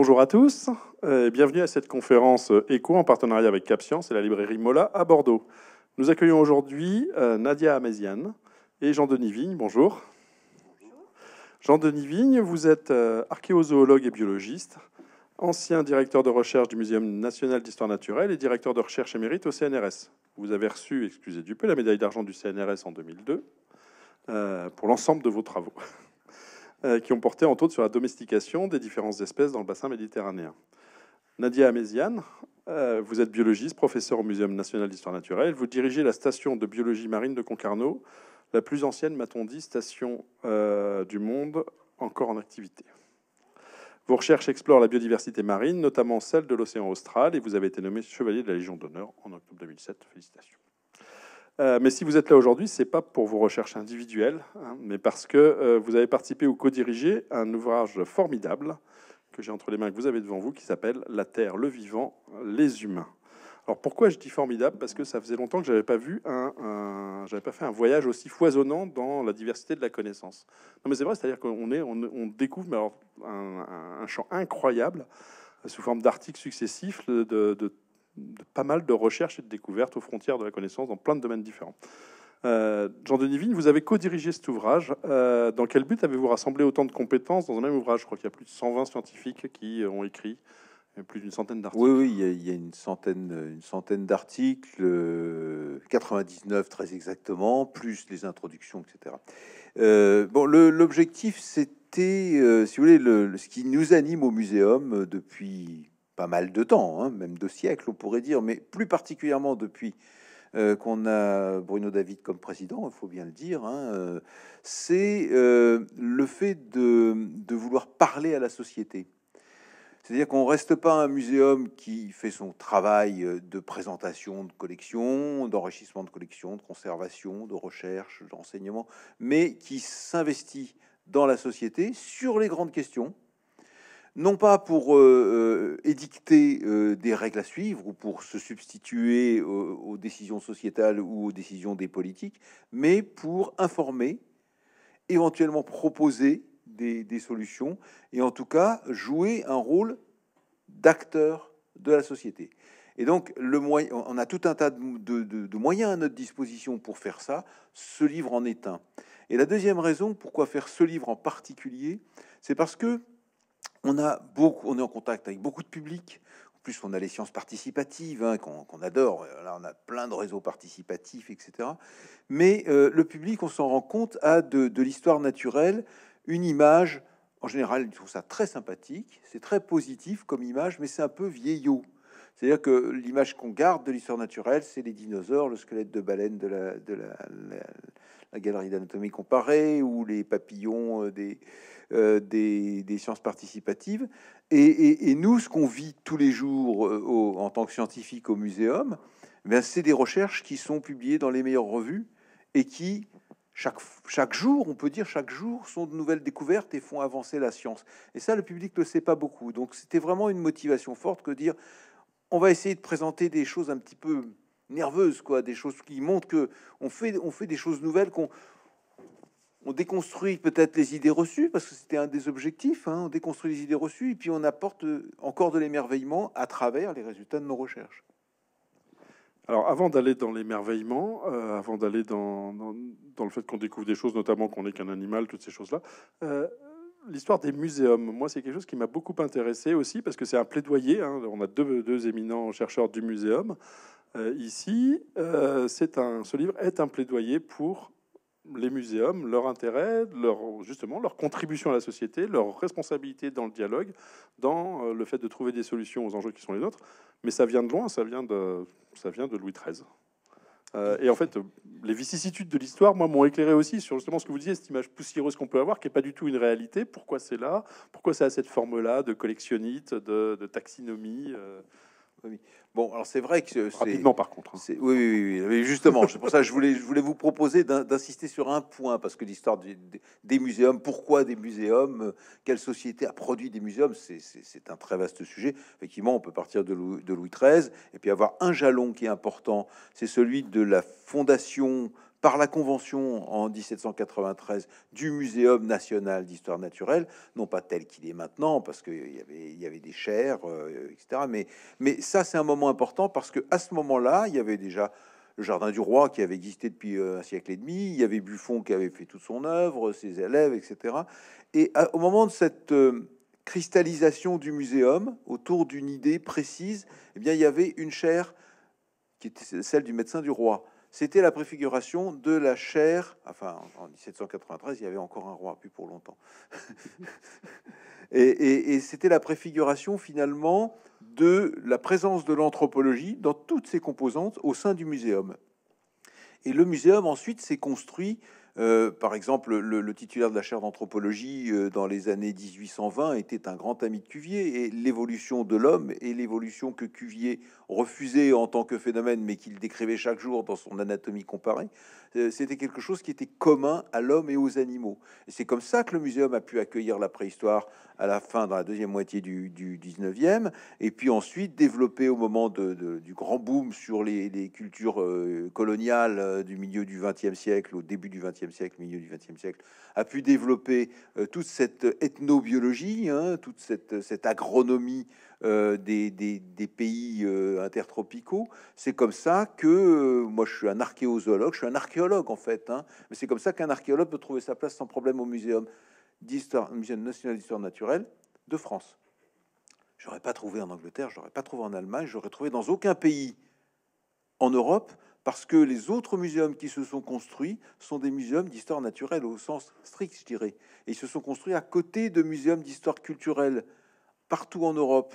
Bonjour à tous et euh, bienvenue à cette conférence ECO euh, en partenariat avec CapScience et la librairie Mola à Bordeaux. Nous accueillons aujourd'hui euh, Nadia Améziane et Jean-Denis Vigne. Bonjour. Jean-Denis Vigne, vous êtes archéozoologue et biologiste, ancien directeur de recherche du Muséum national d'histoire naturelle et directeur de recherche émérite au CNRS. Vous avez reçu, excusez du peu, la médaille d'argent du CNRS en 2002 pour l'ensemble de vos travaux. Euh, qui ont porté entre autres sur la domestication des différentes espèces dans le bassin méditerranéen. Nadia Améziane, euh, vous êtes biologiste, professeur au Muséum national d'histoire naturelle. Vous dirigez la station de biologie marine de Concarneau, la plus ancienne, m'a-t-on dit, station euh, du monde encore en activité. Vos recherches explorent la biodiversité marine, notamment celle de l'océan austral, et vous avez été nommé chevalier de la Légion d'honneur en octobre 2007. Félicitations. Euh, mais si vous êtes là aujourd'hui, ce n'est pas pour vos recherches individuelles, hein, mais parce que euh, vous avez participé ou co-dirigé un ouvrage formidable que j'ai entre les mains, que vous avez devant vous, qui s'appelle La Terre, le vivant, les humains. Alors pourquoi je dis formidable Parce que ça faisait longtemps que je n'avais pas vu un, j'avais pas fait un voyage aussi foisonnant dans la diversité de la connaissance. Non mais c'est vrai, c'est-à-dire qu'on découvre un, champ incroyable sous forme d'articles successifs de, de pas mal de recherches et de découvertes aux frontières de la connaissance dans plein de domaines différents. Euh, Jean-Denis Vigne, vous avez co-dirigé cet ouvrage. Euh, dans quel but avez-vous rassemblé autant de compétences dans un même ouvrage Je crois qu'il y a plus de 120 scientifiques qui ont écrit plus d'une centaine d'articles. Oui, il y a une centaine, une centaine d'articles, 99 euh, très exactement, plus les introductions, etc. bon, l'objectif, c'était, si vous voulez, ce qui nous anime au muséum depuis pas mal de temps, hein, même deux siècles, on pourrait dire, mais plus particulièrement depuis euh, qu'on a Bruno David comme président, il faut bien le dire, hein, euh, c'est euh, le fait de, vouloir parler à la société. C'est-à-dire qu'on ne reste pas un muséum qui fait son travail de présentation de collection, d'enrichissement de collection, de conservation, de recherche, d'enseignement, mais qui s'investit dans la société sur les grandes questions, non pas pour euh, euh, édicter euh, des règles à suivre ou pour se substituer aux, décisions sociétales ou aux décisions des politiques, mais pour informer, éventuellement proposer des, solutions et en tout cas jouer un rôle d'acteur de la société. Et donc, le moyen, on a tout un tas de, de, de, moyens à notre disposition pour faire ça. Ce livre en est un. Et la deuxième raison pourquoi faire ce livre en particulier, c'est parce que on, a beaucoup, on est en contact avec beaucoup de publics. En plus, on a les sciences participatives hein, qu'on adore. Là, on a plein de réseaux participatifs, etc. Mais euh, le public, on s'en rend compte, a de, l'histoire naturelle une image. En général, ils trouvent ça très sympathique. C'est très positif comme image, mais c'est un peu vieillot. C'est-à-dire que l'image qu'on garde de l'histoire naturelle, c'est les dinosaures, le squelette de baleine de la, la, galerie d'anatomie comparée ou les papillons euh, euh, des, des, sciences participatives. Et, nous, ce qu'on vit tous les jours euh, en tant que scientifique au muséum, eh c'est des recherches qui sont publiées dans les meilleures revues et qui, chaque, chaque jour, on peut dire chaque jour, sont de nouvelles découvertes et font avancer la science. Et ça, le public ne le sait pas beaucoup. Donc c'était vraiment une motivation forte que dire on va essayer de présenter des choses un petit peu nerveuses, quoi, des choses qui montrent que on fait, on fait des choses nouvelles, qu'on déconstruit peut-être les idées reçues, parce que c'était un des objectifs, hein, on déconstruit les idées reçues, et puis on apporte euh, encore de l'émerveillement à travers les résultats de nos recherches. Alors avant d'aller dans l'émerveillement, euh, avant d'aller dans, le fait qu'on découvre des choses, notamment qu'on n'est qu'un animal, toutes ces choses-là, euh, l'histoire des muséums, moi, c'est quelque chose qui m'a beaucoup intéressé aussi parce que c'est un plaidoyer. Hein. on a deux, éminents chercheurs du muséum euh, ici. Euh, ce livre est un plaidoyer pour les muséums, leur intérêt, leur, justement leur contribution à la société, leur responsabilité dans le dialogue, dans euh, le fait de trouver des solutions aux enjeux qui sont les nôtres. Mais ça vient de loin, ça vient de Louis XIII. Euh, et en fait, les vicissitudes de l'histoire, moi, m'ont éclairé aussi sur justement ce que vous disiez, cette image poussiéreuse qu'on peut avoir, qui n'est pas du tout une réalité. Pourquoi c'est là Pourquoi ça a cette forme-là de collectionnite, de, de taxinomie euh, Bon, alors c'est vrai que euh, rapidement par contre. Hein. Oui, oui, oui, justement, c'est pour ça que je voulais, je voulais vous proposer d'insister sur un point parce que l'histoire des, des muséums, pourquoi des muséums, euh, quelle société a produit des muséums, c'est un très vaste sujet. Effectivement, on peut partir de de Louis XIII et puis avoir un jalon qui est important, c'est celui de la fondation par la convention en 1793 du Muséum national d'histoire naturelle, non pas tel qu'il est maintenant, parce qu'il y avait, des chairs, euh, etc. Mais, ça, c'est un moment important parce que à ce moment-là, il y avait déjà le jardin du roi qui avait existé depuis euh, un siècle et demi, il y avait Buffon qui avait fait toute son œuvre, ses élèves, etc. Et au moment de cette euh, cristallisation du muséum autour d'une idée précise, eh bien, il y avait une chaire qui était celle du médecin du roi c'était la préfiguration de la chair. Enfin, en 1793, il y avait encore un roi, plus pour longtemps. et, et c'était la préfiguration finalement de la présence de l'anthropologie dans toutes ses composantes au sein du muséum. Et le muséum ensuite s'est construit euh, par exemple, le, titulaire de la chaire d'anthropologie euh, dans les années 1820 était un grand ami de Cuvier, et l'évolution de l'homme et l'évolution que Cuvier refusait en tant que phénomène, mais qu'il décrivait chaque jour dans son anatomie comparée, euh, c'était quelque chose qui était commun à l'homme et aux animaux. c'est comme ça que le muséum a pu accueillir la préhistoire à la fin, dans la deuxième moitié du, du 19e, et puis ensuite développer au moment du grand boom sur les, cultures euh, coloniales euh, du milieu du 20e siècle, au début du 20e siècle, milieu du 20 siècle, a pu développer toute cette ethnobiologie, hein, toute cette agronomie euh, des, des, pays euh, intertropicaux. C'est comme ça que, euh, moi je suis un archéozoologue, je suis un archéologue en fait, hein. mais c'est comme ça qu'un archéologue peut trouver sa place sans problème au Muséum, d'histoire, Muséum national d'histoire naturelle de France. J'aurais pas trouvé en Angleterre, j'aurais pas trouvé en Allemagne, j'aurais trouvé dans aucun pays en Europe, parce que les autres muséums qui se sont construits sont des muséums d'histoire naturelle au sens strict, je dirais. Et ils se sont construits à côté de muséums d'histoire culturelle partout en Europe.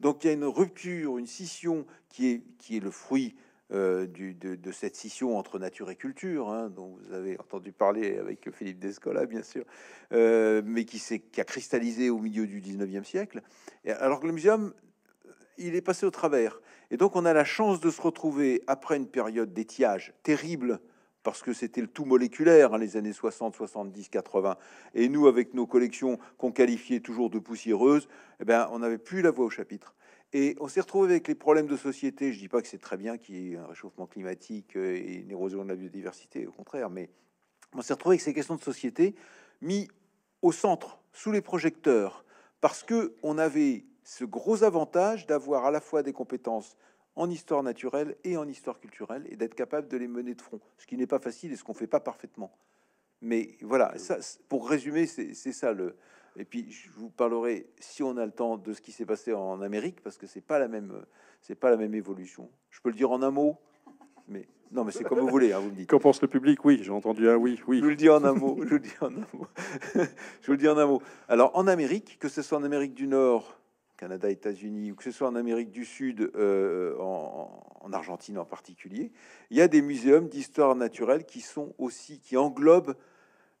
Donc il y a une rupture, une scission qui est, qui est le fruit euh, de, cette scission entre nature et culture, hein, dont vous avez entendu parler avec Philippe Descola, bien sûr, euh, mais qui, qui a cristallisé au milieu du 19e siècle, alors que le muséum, il est passé au travers. Et donc on a la chance de se retrouver après une période d'étiage terrible parce que c'était le tout moléculaire, hein, les années 60, 70, 80. Et nous, avec nos collections qu'on qualifiait toujours de poussiéreuses, eh ben, on n'avait plus la voix au chapitre. Et on s'est retrouvé avec les problèmes de société. Je ne dis pas que c'est très bien qu'il y ait un réchauffement climatique euh, et une érosion de la biodiversité, au contraire, mais on s'est retrouvé avec ces questions de société mis au centre, sous les projecteurs, parce que on avait ce gros avantage d'avoir à la fois des compétences en histoire naturelle et en histoire culturelle et d'être capable de les mener de front, ce qui n'est pas facile et ce qu'on fait pas parfaitement. Mais voilà, ça, pour résumer, c'est ça le. Et puis je vous parlerai, si on a le temps, de ce qui s'est passé en Amérique, parce que c'est pas la même, c'est pas la même évolution. Je peux le dire en un mot, mais non, mais c'est comme vous voulez, à hein, vous me dites. Qu'en pense le public Oui, j'ai entendu un oui, oui. Je vous le dis en un mot. Je vous le dis en un mot. je vous le dis en un mot. Alors en Amérique, que ce soit en Amérique du Nord, Canada, États-Unis, ou que ce soit en Amérique du Sud, euh, euh, en, Argentine en particulier, il y a des muséums d'histoire naturelle qui sont aussi, qui englobent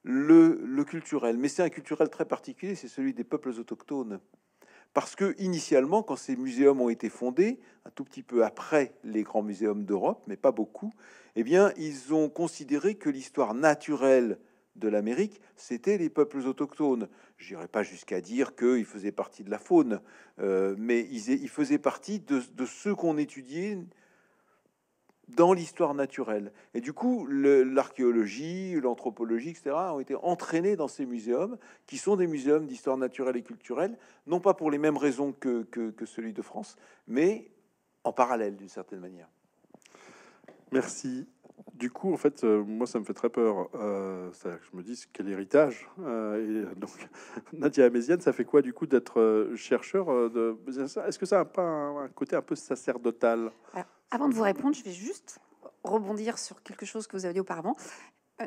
le, culturel. Mais c'est un culturel très particulier, c'est celui des peuples autochtones. Parce que initialement, quand ces muséums ont été fondés, un tout petit peu après les grands muséums d'Europe, mais pas beaucoup, eh bien, ils ont considéré que l'histoire naturelle de l'Amérique, c'était les peuples autochtones. Je n'irai pas jusqu'à dire qu'ils faisaient partie de la faune, euh, mais ils, faisaient partie de, ceux qu'on étudiait dans l'histoire naturelle. Et du coup, l'archéologie, l'anthropologie, etc., ont été entraînés dans ces muséums, qui sont des muséums d'histoire naturelle et culturelle, non pas pour les mêmes raisons que, que celui de France, mais en parallèle d'une certaine manière. Merci du coup, en fait, euh, moi, ça me fait très peur. Euh, c'est-à-dire que je me dis, quel héritage euh, Et donc, Nadia Amézienne, ça fait quoi, du coup, d'être chercheur de... Est-ce que ça a pas un, côté un peu sacerdotal Avant de vous répondre, je vais juste rebondir sur quelque chose que vous avez dit auparavant.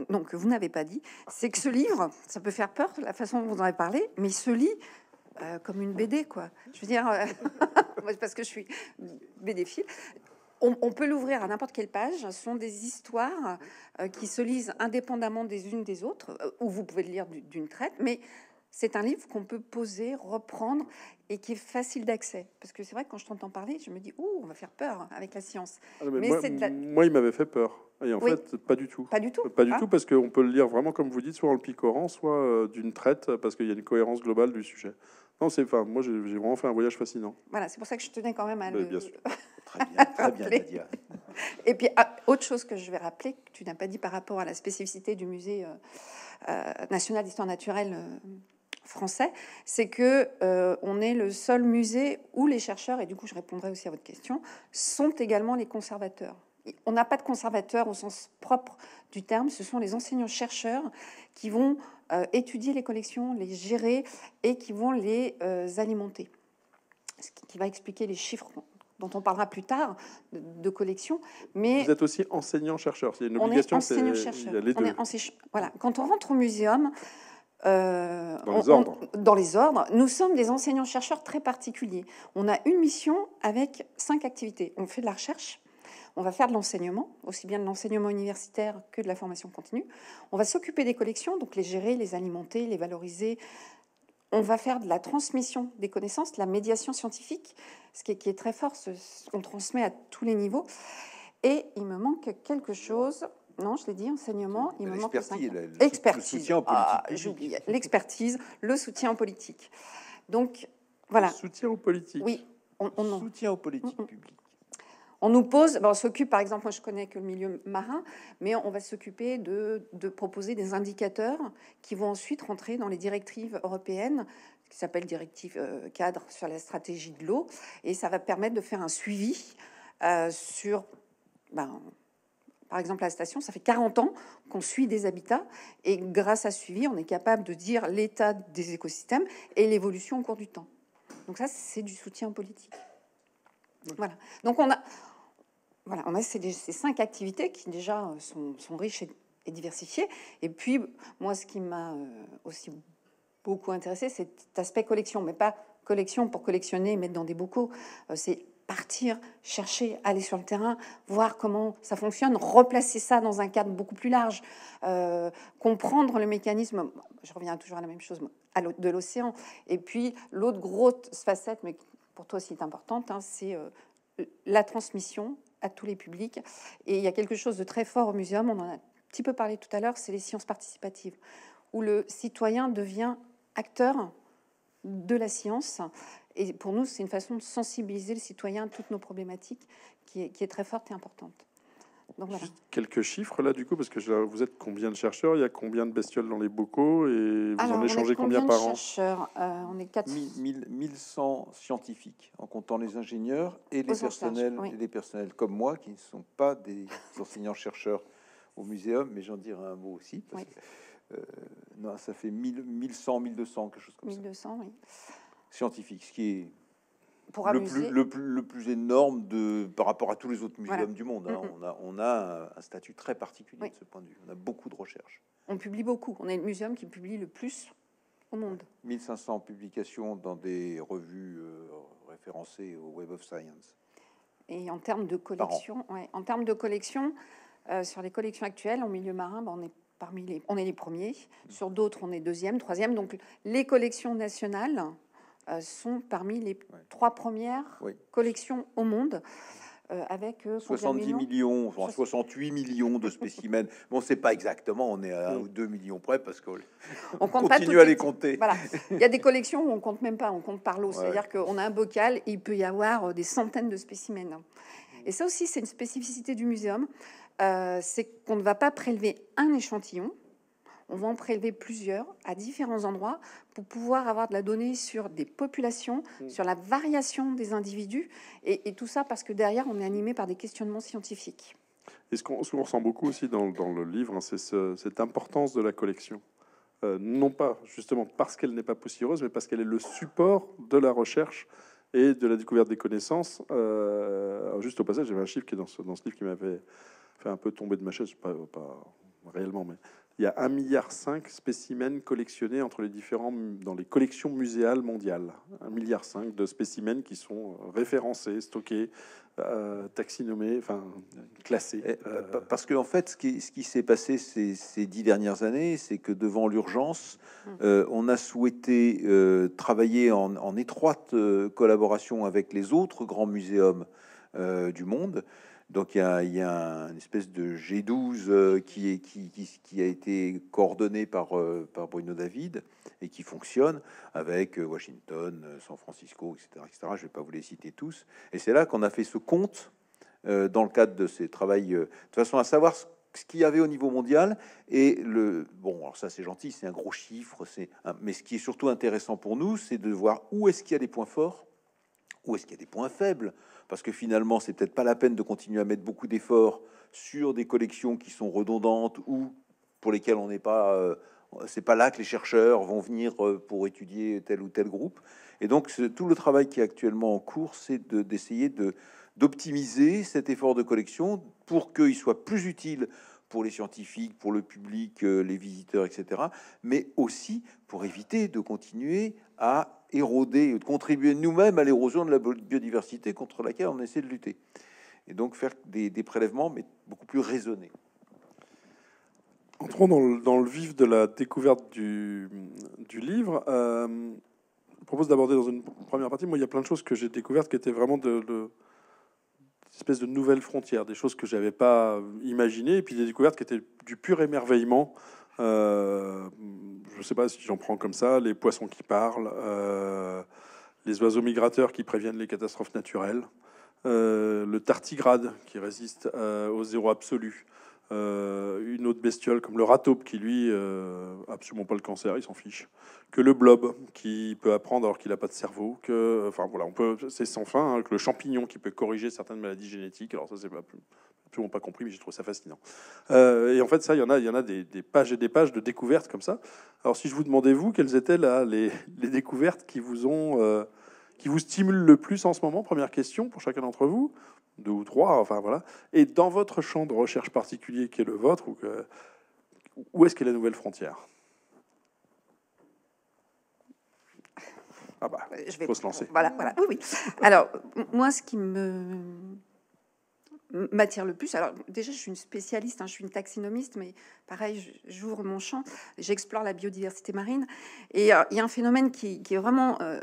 Donc, vous n'avez pas dit, c'est que ce livre, ça peut faire peur, la façon dont vous en avez parlé, mais il se lit comme une BD, quoi. Je veux dire, parce que je suis BD on, peut l'ouvrir à n'importe quelle page. Ce sont des histoires euh, qui se lisent indépendamment des unes des autres, euh, ou vous pouvez le lire d'une traite, mais c'est un livre qu'on peut poser, reprendre et qui est facile d'accès. Parce que c'est vrai que quand je t'entends parler, je me dis, oh, on va faire peur avec la science. Ah, mais moi, il m'avait fait peur. Et en fait, pas du tout. Pas du tout. Pas du ah. tout, parce qu'on peut le lire vraiment, comme vous dites, soit en le picorant, soit euh, d'une traite, parce qu'il y a une cohérence globale du sujet. Non, c'est enfin, moi j'ai vraiment fait un voyage fascinant. Voilà, c'est pour ça que je tenais quand même à ben, le. Bien très bien, très bien, Et puis ah, autre chose que je vais rappeler, que tu n'as pas dit par rapport à la spécificité du musée euh, euh, national d'histoire naturelle. Euh, français, c'est que on est le seul musée où les chercheurs, et du coup je répondrai aussi à votre question, sont également les conservateurs on n'a pas de conservateurs au sens propre du terme, ce sont les enseignants-chercheurs qui vont euh, étudier les collections, les gérer et qui vont les euh, alimenter. Ce qui va expliquer les chiffres dont on parlera plus tard de, collections. Mais vous êtes aussi enseignant-chercheur. C'est une obligation. On est enseignant-chercheur. Voilà. Quand on rentre au muséum, euh, dans, les ordres. Nous sommes des enseignants-chercheurs très particuliers. On a une mission avec cinq activités. On fait de la recherche, on va faire de l'enseignement, aussi bien de l'enseignement universitaire que de la formation continue. On va s'occuper des collections, donc les gérer, les alimenter, les valoriser. On va faire de la transmission des connaissances, de la médiation scientifique, ce qui est, très fort, ce, qu'on transmet à tous les niveaux. Et il me manque quelque chose. Non, je l'ai dit, enseignement, il me manque le, expertise. Le ah, L'expertise, le soutien en politique. Donc, voilà. soutien aux politiques. Oui. On, on, soutien aux politiques mm, mm. publique. On nous pose, ben, on s'occupe par exemple, moi je connais que le milieu marin, mais on va s'occuper de, proposer des indicateurs qui vont ensuite rentrer dans les directives européennes, qui s'appellent directives euh, cadre sur la stratégie de l'eau, et ça va permettre de faire un suivi euh, sur, ben, par exemple, la station. Ça fait 40 ans qu'on suit des habitats, et grâce à ce suivi, on est capable de dire l'état des écosystèmes et l'évolution au cours du temps. Donc ça, c'est du soutien politique. Voilà. Donc on a, voilà, on a ces, cinq activités qui déjà euh, sont, riches et, diversifiées. Et puis, moi, ce qui m'a euh, aussi beaucoup intéressé, c'est cet aspect collection, mais pas collection pour collectionner, mettre dans des bocaux. Euh, c'est partir, chercher, aller sur le terrain, voir comment ça fonctionne, replacer ça dans un cadre beaucoup plus large, comprendre le mécanisme, je reviens toujours à la même chose, à de l'océan. Et puis l'autre grosse facette, mais pour toi aussi est importante, hein, c'est la transmission à tous les publics. Et il y a quelque chose de très fort au muséum, on en a un petit peu parlé tout à l'heure, c'est les sciences participatives, où le citoyen devient acteur de la science. Et pour nous, c'est une façon de sensibiliser le citoyen à toutes nos problématiques qui est très forte et importante quelques chiffres là, du coup, parce que vous êtes combien de chercheurs Il y a combien de bestioles dans les bocaux Et vous en échangez combien, par an chercheurs euh, On est 4... 1100 scientifiques, en comptant les ingénieurs et les, personnels, et les personnels comme moi, qui ne sont pas des enseignants-chercheurs au muséum, mais j'en dirai un mot aussi. Euh, non, ça fait 1000, 1100, 1200, quelque chose comme ça. 1200, oui. Scientifiques, ce qui est le, Plus, le, plus, énorme de, par rapport à tous les autres muséums du monde. Hein. on, a, on a un statut très particulier de ce point de vue. On a beaucoup de recherches. On publie beaucoup. On est le muséum qui publie le plus au monde. 1500 publications dans des revues euh, référencées au Web of Science. Et en termes de collection, en termes de collection, euh, sur les collections actuelles en milieu marin, ben, on est parmi les, on est les premiers. Mm. Sur d'autres, on est deuxième, troisième. Donc les collections nationales euh, sont parmi les trois premières collections au monde. Euh, avec 70 euh, millions, 68 millions de spécimens. bon, c'est pas exactement, on est à 2 millions près parce qu'on on compte continue pas à les compter. Voilà, il y a des collections où on compte même pas, on compte par l'eau. c'est-à-dire qu'on a un bocal et il peut y avoir des centaines de spécimens. Et ça aussi, c'est une spécificité du muséum, c'est qu'on ne va pas prélever un échantillon, on va en prélever plusieurs à différents endroits pour pouvoir avoir de la donnée sur des populations, mm. sur la variation des individus, et, tout ça parce que derrière, on est animé par des questionnements scientifiques. Et ce qu'on ressent beaucoup aussi dans, le livre, hein, c'est cette importance de la collection. Euh, non pas justement parce qu'elle n'est pas poussiéreuse, mais parce qu'elle est le support de la recherche et de la découverte des connaissances. Euh, juste au passage, j'avais un chiffre qui est dans ce, livre qui m'avait fait un peu tomber de ma chaise, pas, pas réellement, mais il y a 1,5 milliard spécimens collectionnés entre les différents dans les collections muséales mondiales. 1,5 milliard de spécimens qui sont euh, référencés, stockés, euh, taxinomés, enfin classés. Eh, euh. Parce qu'en en fait, ce qui, s'est passé ces, dix dernières années, c'est que devant l'urgence, hum. euh, on a souhaité travailler en, en, étroite collaboration avec les autres grands muséums du monde. Donc il y a, une espèce de G12 euh, qui, a été coordonnée euh, par, Bruno David et qui fonctionne avec euh, Washington, San Francisco, etc. etc. je ne vais pas vous les citer tous. Et c'est là qu'on a fait ce compte dans le cadre de ces travaux, de façon à savoir ce qu'il y avait au niveau mondial et le bon, alors ça c'est gentil, c'est un gros chiffre, mais ce qui est surtout intéressant pour nous, c'est de voir où est-ce qu'il y a des points forts ou est-ce qu'il y a des points faibles Parce que finalement, c'est peut-être pas la peine de continuer à mettre beaucoup d'efforts sur des collections qui sont redondantes ou pour lesquelles on n'est pas. Euh, c'est pas là que les chercheurs vont venir euh, pour étudier tel ou tel groupe. Et donc, tout le travail qui est actuellement en cours, c'est d'essayer de, d'optimiser cet effort de collection pour qu'il soit plus utile pour les scientifiques, pour le public, euh, les visiteurs, etc., mais aussi pour éviter de continuer à éroder, contribuer nous-mêmes à l'érosion de la biodiversité contre laquelle on essaie de lutter. Et donc faire des, prélèvements, mais beaucoup plus raisonnés. Entrons dans le, vif de la découverte du, livre. Euh, je propose d'aborder dans une première partie. Moi, il y a plein de choses que j'ai découvertes qui étaient vraiment de, de espèce de nouvelles frontières, des choses que j'avais pas imaginées, et puis des découvertes qui étaient du pur émerveillement euh, je ne sais pas si j'en prends comme ça, les poissons qui parlent, euh, les oiseaux migrateurs qui préviennent les catastrophes naturelles, euh, le tartigrade qui résiste au zéro absolu, une autre bestiole comme le rataupe qui lui absolument pas le cancer, il s'en fiche, que le blob qui peut apprendre alors qu'il n'a pas de cerveau, que enfin voilà, on peut c'est sans fin, hein, que le champignon qui peut corriger certaines maladies génétiques, alors ça c'est pas plus absolument pas compris, mais j'ai trouvé ça fascinant. Euh, et en fait, ça, il y en a, il y en a des, pages et des pages de découvertes comme ça. Alors, si je vous demandais, vous, quelles étaient là, les, découvertes qui vous ont, euh, qui vous stimulent le plus en ce moment Première question pour chacun d'entre vous, deux ou trois, enfin voilà. Et dans votre champ de recherche particulier qui est le vôtre, ou que, où est-ce qu'est la nouvelle frontière Ah bah, euh, je vais faut se lancer. Voilà, voilà. Oui, oui. Alors, moi, ce qui me m'attire le plus. Alors déjà, je suis une spécialiste, hein, je suis une taxinomiste, mais pareil, j'ouvre mon champ, j'explore la biodiversité marine. Et euh, il y a un phénomène qui, est vraiment euh,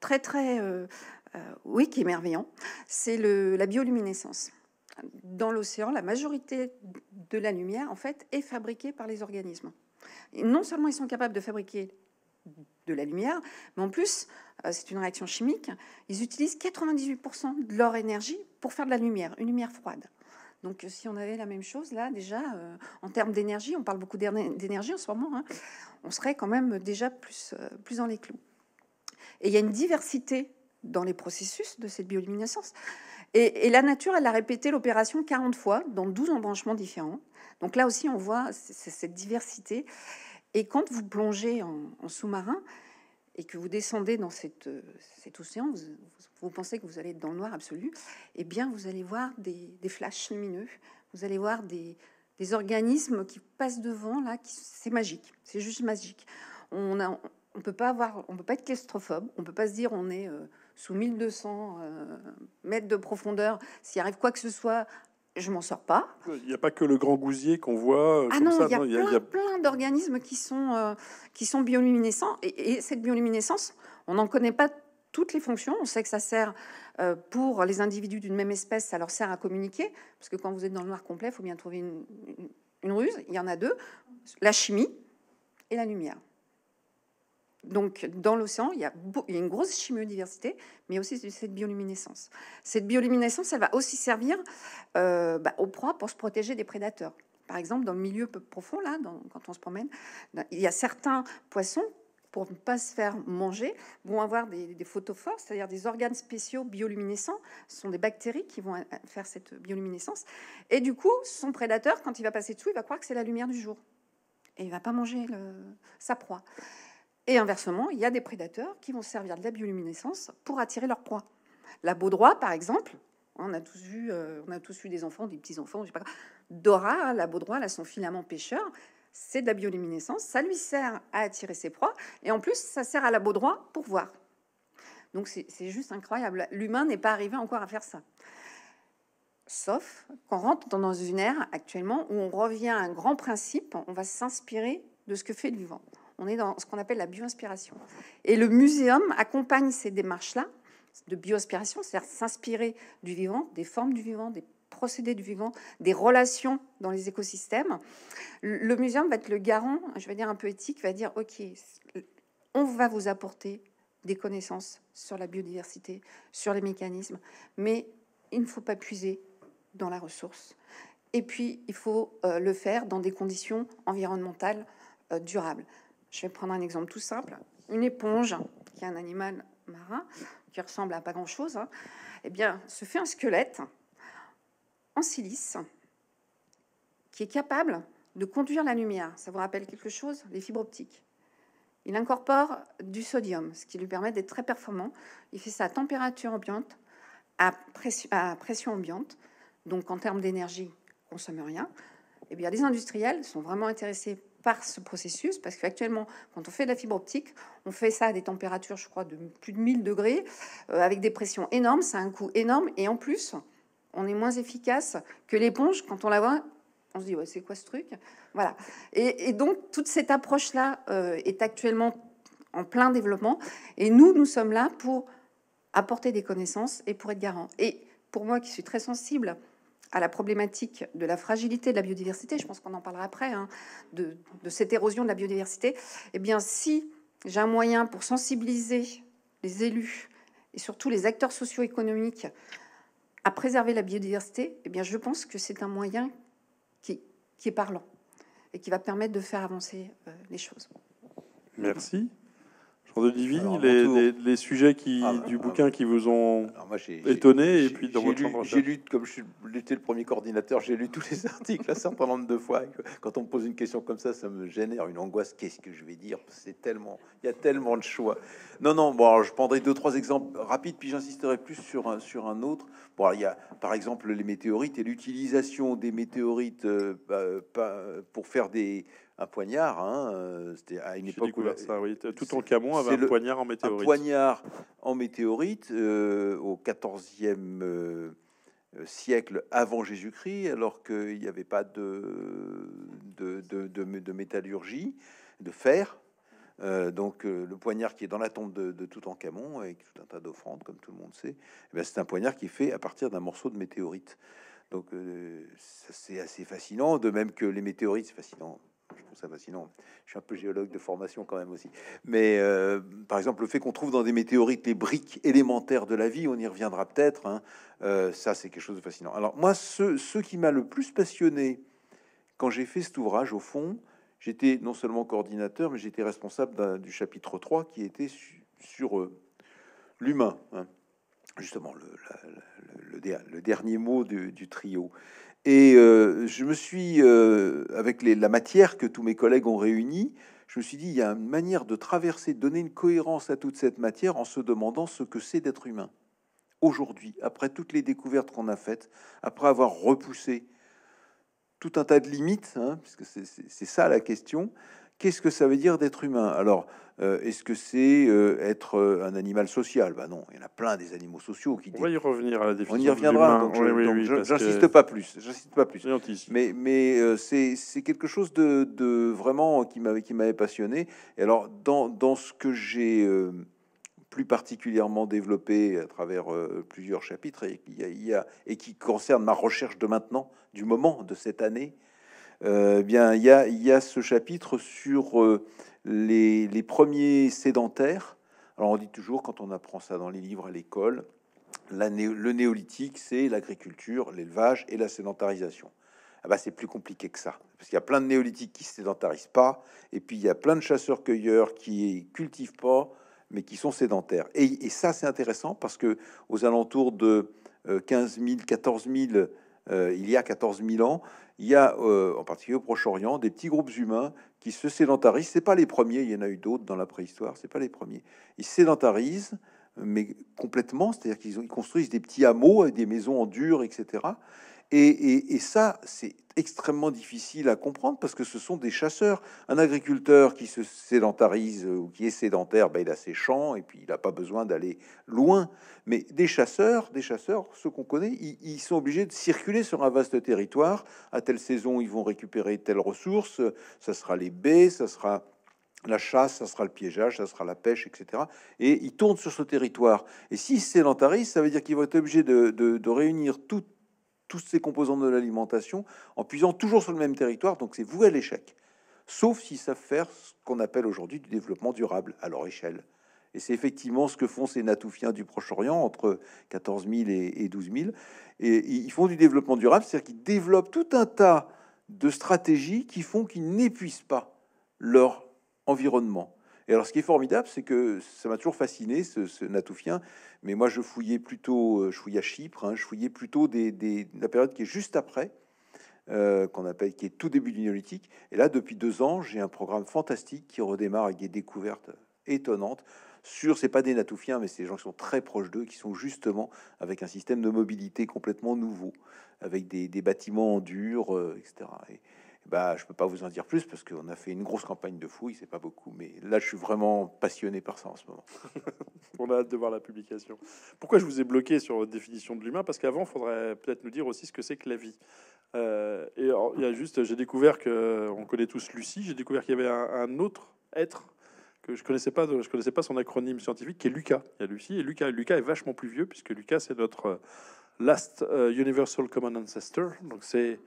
très, très, euh, oui, qui est merveilleux, c'est la bioluminescence. Dans l'océan, la majorité de la lumière, en fait, est fabriquée par les organismes. non seulement ils sont capables de fabriquer de la lumière, mais en plus, euh, c'est une réaction chimique, ils utilisent 98% de leur énergie pour faire de la lumière, une lumière froide. Donc euh, si on avait la même chose, là déjà, euh, en termes d'énergie, on parle beaucoup d'énergie en ce moment, hein, on serait quand même déjà plus, plus dans les clous. Et il y a une diversité dans les processus de cette bioluminescence. Et, et la nature, elle a répété l'opération 40 fois dans 12 embranchements différents. Donc là aussi, on voit cette diversité. Et quand vous plongez en, sous-marin et que vous descendez dans cette, euh, cet océan, vous, pensez que vous allez être dans le noir absolu, eh bien vous allez voir des, flashs lumineux, vous allez voir des, organismes qui passent devant là, c'est magique, c'est juste magique. On on peut pas on peut pas être claustrophobe, on peut pas se dire on est euh, sous 1200 euh, mètres de profondeur. S'il arrive quoi que ce soit, je m'en sors pas. Il n'y a pas que le grand gousier qu'on voit. Euh, ah non, il y, a plein d'organismes qui sont euh, qui sont bioluminescents et, cette bioluminescence, on n'en connaît pas toutes les fonctions. On sait que ça sert euh, pour les individus d'une même espèce, ça leur sert à communiquer parce que quand vous êtes dans le noir complet, il faut bien trouver une ruse. Il y en a deux la chimie et la lumière. Donc, dans l'océan, il, y, a une grosse chimiodiversité, mais aussi cette bioluminescence. Cette bioluminescence, elle va aussi servir euh, bah, aux proies pour se protéger des prédateurs. Par exemple, dans le milieu profond, là, quand on se promène, il y a certains poissons, pour ne pas se faire manger, vont avoir des, des photophores, c'est-à-dire des organes spéciaux bioluminescents. Ce sont des bactéries qui vont euh, faire cette bioluminescence. Et du coup, son prédateur, quand il va passer dessous, il va croire que c'est la lumière du jour. Et il va pas manger sa proie. Et inversement, il y a des prédateurs qui vont servir de la bioluminescence pour attirer leurs proies. La baudroie, par exemple, on a tous vu, euh, on a tous eu des enfants, des petits enfants, Dora, la baudroie, a son filament pêcheur, c'est de la bioluminescence. Ça lui sert à attirer ses proies, et en plus, ça sert à la baudroie pour voir. Donc c'est juste incroyable. L'humain n'est pas arrivé encore à faire ça. Sauf qu'on rentre dans une ère actuellement où on revient à un grand principe, on va s'inspirer de ce que fait le vivant. On est dans ce qu'on appelle la bioinspiration. Et le muséum accompagne ces démarches-là de bioinspiration, c'est-à-dire s'inspirer du vivant, des formes du vivant, des procédés du vivant, des relations dans les écosystèmes. Le muséum va être le garant, je vais dire un peu éthique, va dire OK, on va vous apporter des connaissances sur la biodiversité, sur les mécanismes, mais il ne faut pas puiser dans la ressource. Et puis, il faut euh, le faire dans des conditions environnementales euh, durables. Je vais prendre un exemple tout simple. Une éponge, qui est un animal marin, qui ressemble à pas grand-chose, hein, eh bien, se fait un squelette en silice qui est capable de conduire la lumière. Ça vous rappelle quelque chose Les fibres optiques. Il incorpore du sodium, ce qui lui permet d'être très performant. Il fait ça à température ambiante, à, pression, à pression ambiante. Donc, en termes d'énergie, consomme rien. Eh bien, les industriels sont vraiment intéressés par ce processus, parce qu'actuellement, quand on fait de la fibre optique, on fait ça à des températures, je crois, de plus de 1000 degrés, euh, avec des pressions énormes, ça a un coût énorme, et en plus, on est moins efficace que l'éponge quand on la voit. On se dit, c'est quoi ce truc Voilà. Et, donc, toute cette approche-là euh, est actuellement en plein développement. Et nous, nous sommes là pour apporter des connaissances et pour être garants. Et pour moi, qui suis très sensible à la problématique de la fragilité de la biodiversité, je pense qu'on en parlera après, hein, de, cette érosion de la biodiversité, eh bien si j'ai un moyen pour sensibiliser les élus et surtout les acteurs socio-économiques à préserver la biodiversité, eh bien je pense que c'est un moyen qui, est parlant et qui va permettre de faire avancer euh, les choses. Merci. Jean de Divine, les, sujets qui, ah, du ah. bouquin qui vous ont étonné, et puis dans J'ai lu, comme j'étais le premier coordinateur, j'ai lu tous les articles un certain nombre de fois. Quand on me pose une question comme ça, ça me génère une angoisse. Qu'est-ce que je vais dire C'est tellement, il y a tellement de choix. Non, non, bon, je prendrai deux, trois exemples rapides, puis j'insisterai plus sur un, sur un autre. Bon, il y a par exemple les météorites et l'utilisation des météorites euh, bah, euh, euh, pour faire des un poignard. Hein, euh, c'était à une époque où euh, tout en Camon avait un poignard en météorite. poignard en météorite euh, au 14e siècle avant Jésus-Christ, alors qu'il n'y avait pas de métallurgie, de fer. donc le poignard qui est dans la tombe de, Tout-en-Camon, avec tout un tas d'offrandes, comme tout le monde sait, eh ben, c'est un poignard qui est fait à partir d'un morceau de météorite. Donc c'est assez fascinant, de même que les météorites, c'est fascinant trouve ça fascinant. Je suis un peu géologue de formation quand même aussi. Mais euh, par exemple, le fait qu'on trouve dans des météorites les briques élémentaires de la vie, on y reviendra peut-être. Hein, euh, ça, c'est quelque chose de fascinant. Alors moi, ce, qui m'a le plus passionné quand j'ai fait cet ouvrage, au fond, j'étais non seulement coordinateur, mais j'étais responsable du chapitre 3 qui était sur euh, l'humain. Hein. Justement, le, dernier mot du trio. Et euh, je me suis, euh, avec la matière que tous mes collègues ont réunie, je me suis dit, il y a une manière de traverser, de donner une cohérence à toute cette matière en se demandant ce que c'est d'être humain. Aujourd'hui, après toutes les découvertes qu'on a faites, après avoir repoussé tout un tas de limites, hein, puisque c'est ça la question, Qu'est-ce que ça veut dire d'être humain Alors, euh, est-ce que c'est euh, être euh, un animal social Ben non, il y en a plein des animaux sociaux qui. On va y revenir à la définition. On y reviendra. Donc, j'insiste pas plus. pas plus. Mais, mais c'est quelque chose de, vraiment qui m'avait passionné. Et alors, dans, ce que j'ai plus particulièrement développé à travers plusieurs chapitres et, et qui concerne ma recherche de maintenant, du moment, de cette année, euh, bien, il y a, ce chapitre sur euh, les, premiers sédentaires. Alors, on dit toujours, quand on apprend ça dans les livres à l'école, le néolithique, c'est l'agriculture, l'élevage et la sédentarisation. Ah bah, c'est plus compliqué que ça. Parce qu'il y a plein de néolithiques qui ne sédentarisent pas, et puis il y a plein de chasseurs-cueilleurs qui cultivent pas, mais qui sont sédentaires. Et, ça, c'est intéressant parce que aux alentours de 15 000, 14 000 euh, il y a 14 000 ans, il y a euh, en particulier au Proche-Orient des petits groupes humains qui se sédentarisent. C'est pas les premiers, il y en a eu d'autres dans la préhistoire. C'est pas les premiers. Ils sédentarisent, mais complètement, c'est-à-dire qu'ils construisent des petits hameaux des maisons en dur, etc. Et, ça, c'est extrêmement difficile à comprendre parce que ce sont des chasseurs. Un agriculteur qui se sédentarise ou qui est sédentaire, ben il a ses champs et puis il n'a pas besoin d'aller loin. Mais des chasseurs, des chasseurs, ceux qu'on connaît, ils, sont obligés de circuler sur un vaste territoire. À telle saison, ils vont récupérer telle ressource. Ça sera les baies, ça sera la chasse, ça sera le piégeage, ça sera la pêche, etc. Et ils tournent sur ce territoire. Et s'ils sédentarisent, ça veut dire qu'ils vont être obligés de, de réunir toutes tous ces composants de l'alimentation en puisant toujours sur le même territoire, donc c'est voué à l'échec. Sauf s'ils savent faire ce qu'on appelle aujourd'hui du développement durable à leur échelle. Et c'est effectivement ce que font ces natoufiens du Proche-Orient, entre 14 000 et 12 000. Et ils font du développement durable, c'est-à-dire qu'ils développent tout un tas de stratégies qui font qu'ils n'épuisent pas leur environnement. Et alors, ce qui est formidable, c'est que ça m'a toujours fasciné, ce, natoufien. Mais moi, je fouillais plutôt, euh, je fouillais à Chypre, hein. je fouillais plutôt des, la période qui est juste après, euh, qu'on appelle, qui est tout début du néolithique. Et là, depuis deux ans, j'ai un programme fantastique qui redémarre avec des découvertes étonnantes sur, c'est pas des natoufiens, mais c'est des gens qui sont très proches d'eux, qui sont justement avec un système de mobilité complètement nouveau, avec des, bâtiments en dur, etc. Euh, et, bah, je peux pas vous en dire plus parce qu'on a fait une grosse campagne de fouilles, c'est pas beaucoup, mais là je suis vraiment passionné par ça en ce moment. on a hâte de voir la publication. Pourquoi je vous ai bloqué sur votre définition de l'humain Parce qu'avant, il faudrait peut-être nous dire aussi ce que c'est que la vie. Euh, et il y a juste, j'ai découvert que on connaît tous Lucie, j'ai découvert qu'il y avait un, autre être que je connaissais pas, je connaissais pas son acronyme scientifique, qui est Lucas. Il y a Lucie et Lucas. Lucas est vachement plus vieux puisque Lucas c'est notre euh, last euh, universal common ancestor. Donc c'est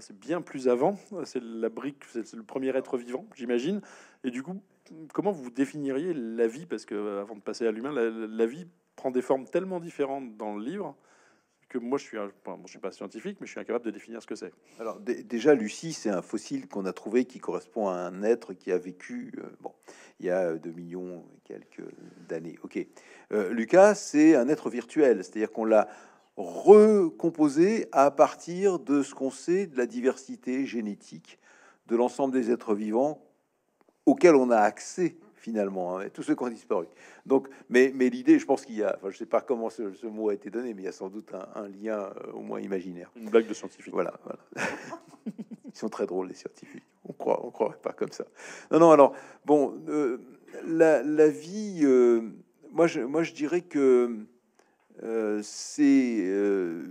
c'est bien plus avant. C'est la brique, c'est le premier être vivant, j'imagine. Et du coup, comment vous définiriez la vie Parce que euh, avant de passer à l'humain, la, vie prend des formes tellement différentes dans le livre que moi, je suis, un, je suis pas scientifique, mais je suis incapable de définir ce que c'est. Alors déjà, Lucie, c'est un fossile qu'on a trouvé qui correspond à un être qui a vécu, euh, bon, il y a deux millions quelques d'années. Ok. Euh, Lucas, c'est un être virtuel, c'est-à-dire qu'on l'a recomposée à partir de ce qu'on sait de la diversité génétique de l'ensemble des êtres vivants auxquels on a accès finalement, hein, tous ceux qui ont disparu. Donc, mais, l'idée, je pense qu'il y a, enfin, je sais pas comment ce, mot a été donné, mais il y a sans doute un, lien euh, au moins imaginaire. Une blague de scientifique. Voilà. Ils sont très drôles les scientifiques. On croit, on croit pas comme ça. Non, non. Alors, bon, euh, la, vie. Euh, moi, moi, je dirais que euh, c'est euh,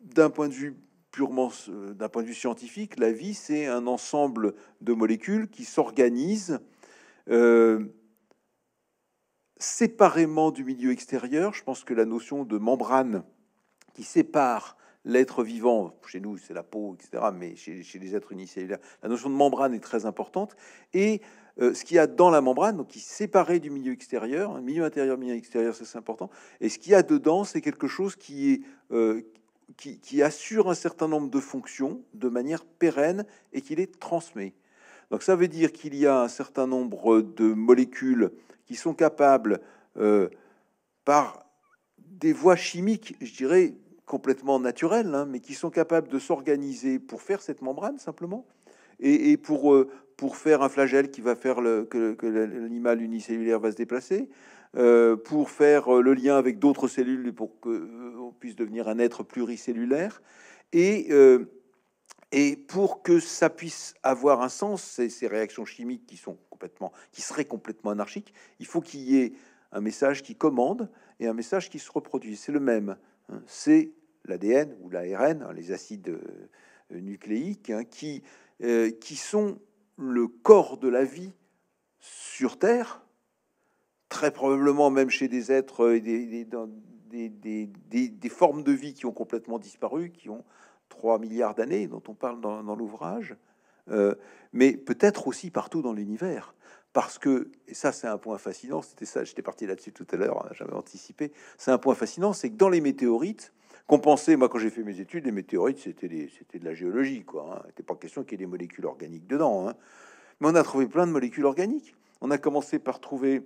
d'un point de vue purement euh, d'un point de vue scientifique, la vie, c'est un ensemble de molécules qui s'organisent séparément du milieu extérieur. Je pense que la notion de membrane qui sépare l'être vivant, chez nous c'est la peau, etc., mais chez les êtres unicellulaires, la notion de membrane est très importante. Et euh, ce qu'il y a dans la membrane, donc qui est séparé du milieu extérieur, un hein, milieu intérieur, milieu extérieur, c'est important, et ce qu'il y a dedans, c'est quelque chose euh, qui qui, assure un certain nombre de fonctions de manière pérenne et qui les transmet. Donc ça veut dire qu'il y a un certain nombre de molécules qui sont capables, euh, par des voies chimiques, je dirais complètement naturelles, hein, mais qui sont capables de s'organiser pour faire cette membrane simplement, et, pour, euh, pour faire un flagelle qui va faire que, l'animal unicellulaire va se déplacer, euh, pour faire euh, le lien avec d'autres cellules pour qu'on puisse devenir un être pluricellulaire. Et, et pour que ça puisse avoir un sens, ces, réactions chimiques qui, sont complètement, qui seraient complètement anarchiques, il faut qu'il y ait un message qui commande et un message qui se reproduit. C'est le même. Hein. C'est l'ADN ou l'ARN, hein, les acides nucléiques, hein, qui euh, qui sont le corps de la vie sur Terre, très probablement même chez des êtres et euh, des, des, des, des, formes de vie qui ont complètement disparu, qui ont 3 milliards d'années, dont on parle dans, l'ouvrage, euh, mais peut-être aussi partout dans l'univers. Parce que, et ça c'est un point fascinant, c'était ça, j'étais parti là-dessus tout à l'heure, j'avais anticipé, c'est un point fascinant, c'est que dans les météorites, Compenser. moi, quand j'ai fait mes études, les météorites, c'était de la géologie, quoi. Hein. pas question qu'il y ait des molécules organiques dedans. Hein. Mais on a trouvé plein de molécules organiques. On a commencé par trouver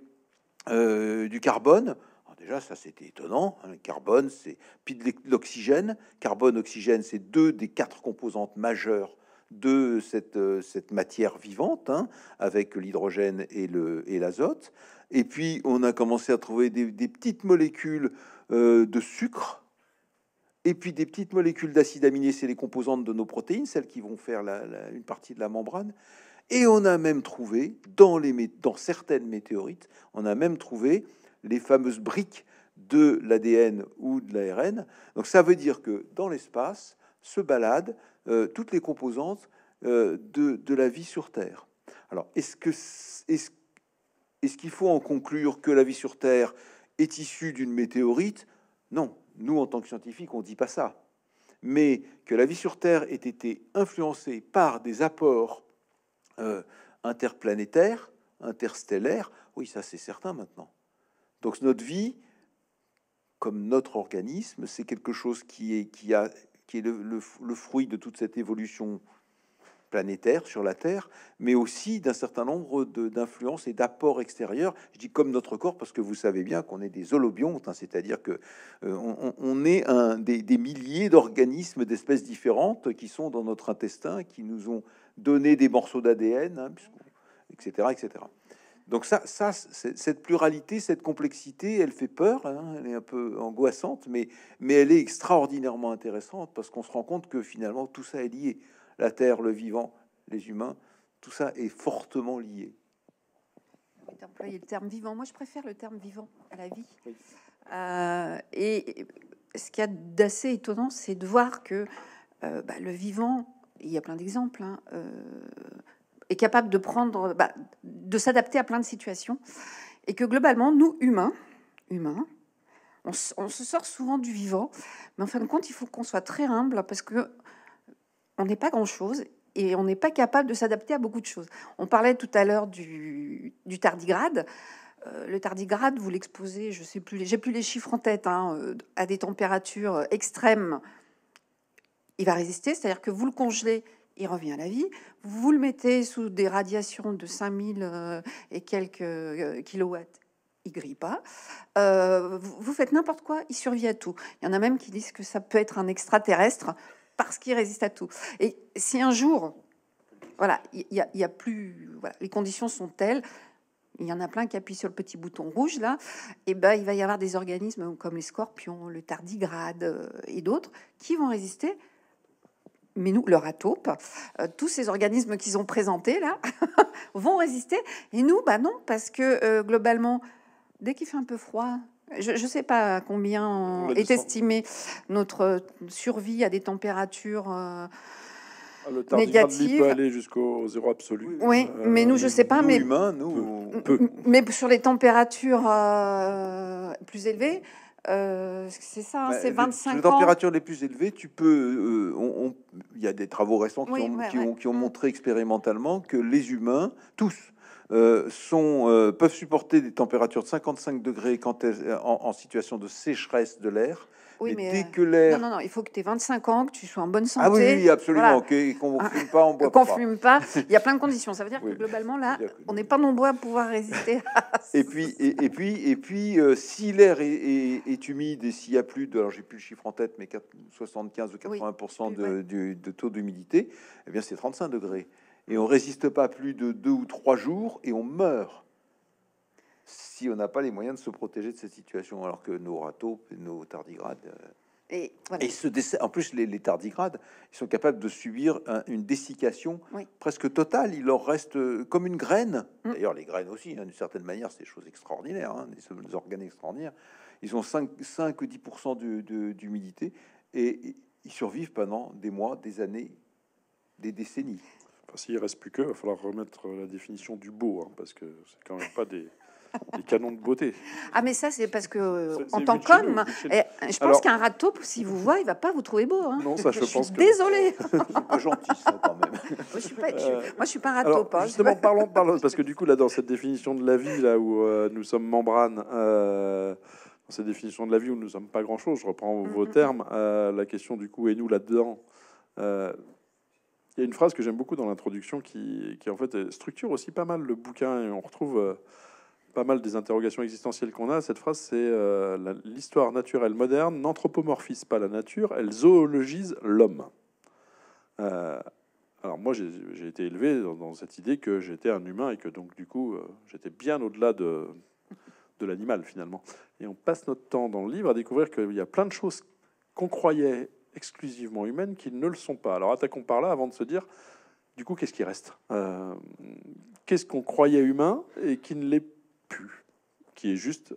euh, du carbone. déjà, ça, c'était étonnant. Hein. Le carbone, c'est puis de l'oxygène. Carbone, oxygène, c'est deux des quatre composantes majeures de cette, euh, matière vivante, hein, avec l'hydrogène et l'azote. Et, et puis, on a commencé à trouver des, petites molécules euh, de sucre et puis des petites molécules d'acides aminés, c'est les composantes de nos protéines, celles qui vont faire une partie de la membrane. Et on a même trouvé, dans, les, dans certaines météorites, on a même trouvé les fameuses briques de l'ADN ou de l'ARN. Donc ça veut dire que dans l'espace se baladent euh, toutes les composantes euh, de, de, la vie sur Terre. Alors est-ce qu'il est est qu'il faut en conclure que la vie sur Terre est issue d'une météorite Non, nous, en tant que scientifiques, on ne dit pas ça, mais que la vie sur Terre ait été influencée par des apports euh, interplanétaires, interstellaires, oui, ça c'est certain maintenant. Donc notre vie, comme notre organisme, c'est quelque chose qui est, a, le, le fruit de toute cette évolution planétaire sur la Terre, mais aussi d'un certain nombre d'influences et d'apports extérieurs. Je dis comme notre corps parce que vous savez bien qu'on est des holobiontes, hein, c'est-à-dire que euh, on, est un, des, milliers d'organismes d'espèces différentes qui sont dans notre intestin, qui nous ont donné des morceaux d'ADN, etc., etc. Donc ça, ça cette pluralité, cette complexité, elle fait peur, hein, elle est un peu angoissante, mais, mais elle est extraordinairement intéressante parce qu'on se rend compte que finalement tout ça est lié la terre, le vivant, les humains, tout ça est fortement lié. le terme vivant, moi je préfère le terme vivant à la vie. Euh, et ce qu'il y a d'assez étonnant, c'est de voir que euh, bah, le vivant, il y a plein d'exemples, hein, euh, est capable de prendre, bah, de s'adapter à plein de situations, et que globalement, nous humains, humains, on, on se sort souvent du vivant, mais en fin de compte, il faut qu'on soit très humble parce que on n'est pas grand-chose et on n'est pas capable de s'adapter à beaucoup de choses. On parlait tout à l'heure du, tardigrade. Euh, le tardigrade, vous l'exposez, je sais plus, j'ai plus les chiffres en tête, hein, euh, à des températures euh, extrêmes, il va résister, c'est-à-dire que vous le congelez, il revient à la vie. Vous le mettez sous des radiations de 5000 et quelques kilowatts, il grille pas. vous faites n'importe quoi, il survit à tout. Il y en a même qui disent que ça peut être un extraterrestre parce qu'ils résiste à tout. Et si un jour, voilà, il y, a plus, voilà, les conditions sont telles. Il y en a plein qui appuient sur le petit bouton rouge là, et eh ben il va y avoir des organismes comme les scorpions, le tardigrade euh, et d'autres qui vont résister mais nous, leur atope, euh, tous ces organismes qu'ils ont présentés là, vont résister. Et nous, bah non, parce que euh, globalement, dès qu'il fait un peu froid, je ne sais pas combien est estimée notre survie à des températures euh, ah, négatives. le peut aller jusqu'au zéro absolu. Oui, mais nous, je ne euh, sais pas. mais Mais sur les températures euh, plus élevées, c'est ça, hein, c'est 25 les, Les températures les plus élevées, tu peux. Il y a des travaux récents qui, ont, mm. montré expérimentalement que les humains, tous, euh, sont, euh, peuvent supporter des températures de 55 degrés quand euh, en, situation de sécheresse de l'air. Oui, mais, dès que l'air. Non, non, non, il faut que tu aies 25 ans, que tu sois en bonne ah santé. Ah oui, absolument, voilà. qu'on ne ah, fume pas, on boit Qu'on ne fume pas. Il y a plein de conditions. Ça veut dire que globalement, là, on n'est pas nombreux à pouvoir résister à Et puis, et, puis, et puis si l'air est, humide et s'il y a plus de. Alors, j'ai plus le chiffre en tête, mais 75 ou 80 de, de, taux d'humidité, eh bien, c'est 35 degrés et on résiste pas plus de deux ou trois jours et on meurt si on n'a pas les moyens de se protéger de cette situation, alors que nos râteaux, nos tardigrades. Euh, et, et ce en plus, les, tardigrades, ils sont capables de subir une dessiccation presque totale. Il leur reste euh, comme une graine. Mm. D'ailleurs, les graines aussi, hein, d'une certaine manière, c'est des choses extraordinaires, hein, des, organes extraordinaires. Ils ont 5, 5 ou 10 d'humidité et ils survivent pendant des mois, des années, des décennies. S'il s'il reste plus que, il va falloir remettre euh, la définition du beau, hein, parce que c'est quand même pas des, canons de beauté. Ah, mais ça, c'est parce que euh, en tant qu'homme, eh, je pense qu'un râteau, si vous voit, il va pas vous trouver beau. Hein. Non, ça, je, pense Désolé. gentil, ça, quand même. moi, je suis pas, euh, pas un râteau, hein. Justement, parlons, parlons, parce que du coup, là, dans cette définition de la vie, là où nous sommes membranes, dans cette définition de la vie où nous ne sommes pas grand-chose, je reprends vos mm-hmm. termes, la question du coup, et nous là-dedans, il y a une phrase que j'aime beaucoup dans l'introduction qui, qui, en fait structure aussi pas mal le bouquin et on retrouve euh, pas mal des interrogations existentielles qu'on a. Cette phrase, c'est euh, l'histoire naturelle moderne n'anthropomorphise pas la nature, elle zoologise l'homme. Euh, alors moi, j'ai été élevé dans, cette idée que j'étais un humain et que donc du coup, j'étais bien au-delà de, de l'animal finalement. Et on passe notre temps dans le livre à découvrir qu'il y a plein de choses qu'on croyait exclusivement humaines qui ne le sont pas. Alors attaquons par là avant de se dire, du coup, qu'est-ce qui reste euh, Qu'est-ce qu'on croyait humain et qui ne l'est plus, qui est juste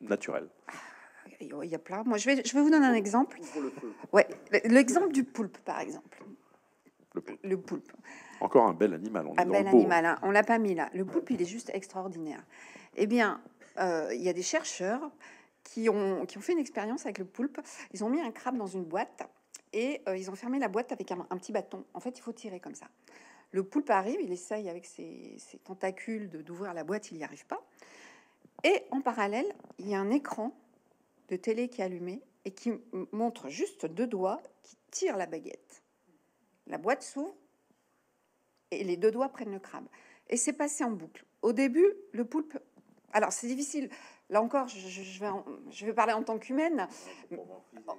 naturel il y a plein. Moi, je vais, je vais vous donner un exemple. Ouais, l'exemple du poulpe, par exemple. Le poulpe. Encore un bel animal. On un bel animal. Hein. On l'a pas mis là. Le poulpe, il est juste extraordinaire. Eh bien, euh, il y a des chercheurs qui ont, qui ont fait une expérience avec le poulpe. Ils ont mis un crabe dans une boîte et euh, ils ont fermé la boîte avec un, petit bâton. En fait, il faut tirer comme ça. Le poulpe arrive, il essaye avec ses, ses tentacules d'ouvrir la boîte, il n'y arrive pas. Et en parallèle, il y a un écran de télé qui est allumé et qui montre juste deux doigts qui tirent la baguette. La boîte s'ouvre et les deux doigts prennent le crabe. Et c'est passé en boucle. Au début, le poulpe. Alors, c'est difficile là encore, je, vais, je vais, parler en tant qu'humaine. Euh,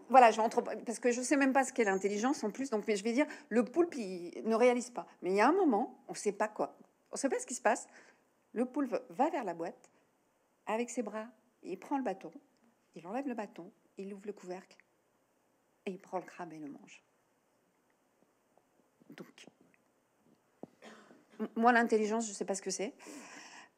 voilà, je vais parce que je ne sais même pas ce qu'est l'intelligence en plus. Donc, mais je vais dire, le poulpe il ne réalise pas. Mais il y a un moment, on ne sait pas quoi. On ne sait pas ce qui se passe. Le poulpe va vers la boîte avec ses bras. Il prend le bâton, il enlève le bâton, il ouvre le couvercle et il prend le crabe et le mange. Donc, moi, l'intelligence, je ne sais pas ce que c'est.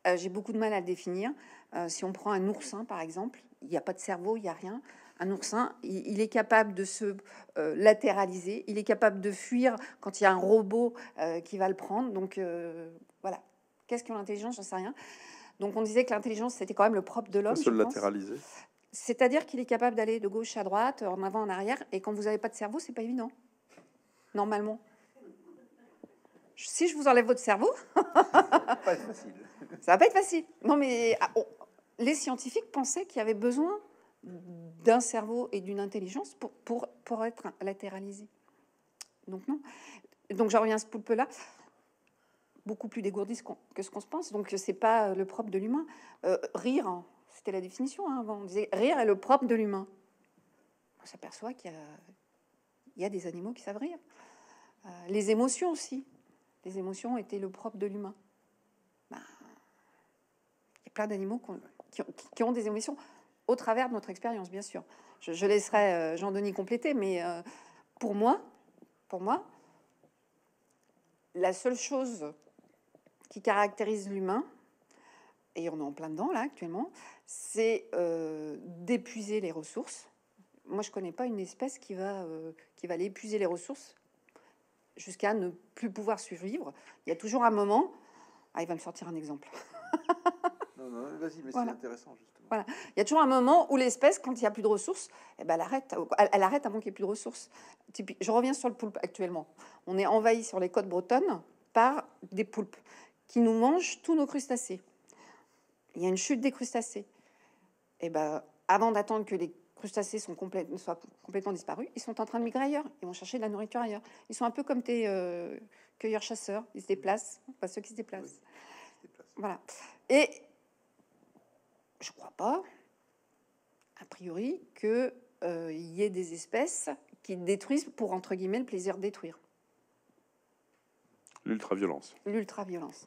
Euh, j'ai beaucoup de mal à le définir. Euh, si on prend un oursin, par exemple, il n'y a pas de cerveau, il n'y a rien. Un oursin, il, est capable de se euh, latéraliser, il est capable de fuir quand il y a un robot euh, qui va le prendre. Donc voilà. Qu'est-ce que l'intelligence J'en sais rien. Donc on disait que l'intelligence, c'était quand même le propre de l'homme. Se latéraliser. C'est-à-dire qu'il est capable d'aller de gauche à droite, en avant, en arrière. Et quand vous n'avez pas de cerveau, c'est pas évident. Normalement. Si je vous enlève votre cerveau, ça va pas être facile. Ça va pas être facile. Non mais ah, oh les scientifiques pensaient qu'il y avait besoin d'un cerveau et d'une intelligence pour, pour, être latéralisé. Donc non. Donc j'en reviens à ce poulpe-là. Beaucoup plus dégourdi que ce qu'on se pense. Donc c'est pas le propre de l'humain. Euh, rire, hein, c'était la définition hein, avant. On disait rire est le propre de l'humain. On s'aperçoit qu'il y, a, des animaux qui savent rire. Euh, les émotions aussi. Les émotions étaient le propre de l'humain. Ben, il y a plein d'animaux qu'on qui, ont des émotions au travers de notre expérience, bien sûr. Je, laisserai euh, Jean-Denis compléter, mais euh, pour moi, pour moi, la seule chose qui caractérise l'humain, et on est en plein dedans là actuellement, c'est euh, d'épuiser les ressources. Moi, je connais pas une espèce qui va qui va aller épuiser les ressources jusqu'à ne plus pouvoir survivre. Il y a toujours un moment. Ah, il va me sortir un exemple. intéressant, Voilà. Il y a toujours un moment où l'espèce, quand il n'y a plus de ressources, eh ben, elle arrête. Euh, elle, arrête avant qu'il n'y ait plus de ressources. Je reviens sur le poulpe actuellement. On est envahi sur les côtes bretonnes par des poulpes qui nous mangent tous nos crustacés. Il y a une chute des crustacés. Et eh ben, avant d'attendre que les crustacés sont soient complètement disparus, ils sont en train de migrer ailleurs. Ils vont chercher de la nourriture ailleurs. Ils sont un peu comme tes euh, cueilleurs-chasseurs. Ils se déplacent, pas ceux qui se déplacent. se déplacent. Voilà. Et je crois pas, a priori, qu'il euh, y ait des espèces qui détruisent pour, entre guillemets, le plaisir de détruire. L'ultra-violence. L'ultra-violence.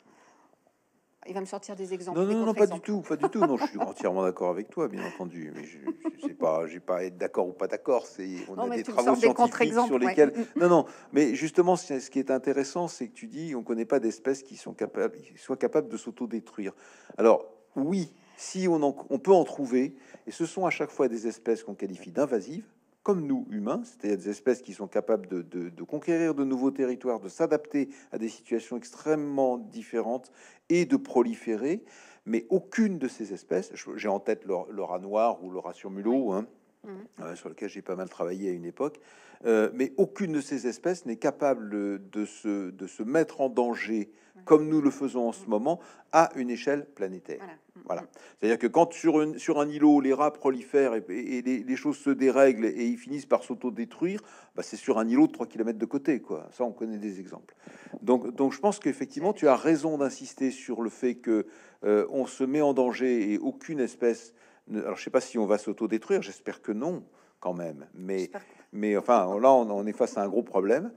Il va me sortir des exemples. Non, non, non, pas du tout, pas du tout. Non, je suis entièrement d'accord avec toi, bien entendu. Mais je ne sais pas, j'ai pas à être d'accord ou pas d'accord. C'est on a des travaux scientifiques sur lesquels. Non, non. Mais justement, ce qui est intéressant, c'est que tu dis, on ne connaît pas d'espèces qui sont capables, soient capables de s'autodétruire. Alors oui, si on, peut en trouver, et ce sont à chaque fois des espèces qu'on qualifie d'invasives, comme nous, humains, c'est-à-dire des espèces qui sont capables de, conquérir de nouveaux territoires, de s'adapter à des situations extrêmement différentes et de proliférer, mais aucune de ces espèces, j'ai en tête le, rat noir ou le rat surmulot, hein, mhm. euh, sur lequel j'ai pas mal travaillé à une époque, euh, mais aucune de ces espèces n'est capable de se, de se, mettre en danger, comme nous le faisons en ce mm. moment, à une échelle planétaire. Voilà. Mm. C'est-à-dire que quand sur, sur, un îlot, les rats prolifèrent et, et les, choses se dérèglent et ils finissent par s'autodétruire, bah, c'est sur un îlot de 3 km de côté. Quoi. Ça, on connaît des exemples. Donc, donc je pense qu'effectivement, tu as raison d'insister sur le fait que euh, on se met en danger et aucune espèce... Ne... Alors, je sais pas si on va s'autodétruire, j'espère que non, quand même. Mais mais enfin, là, on, est face à un gros problème.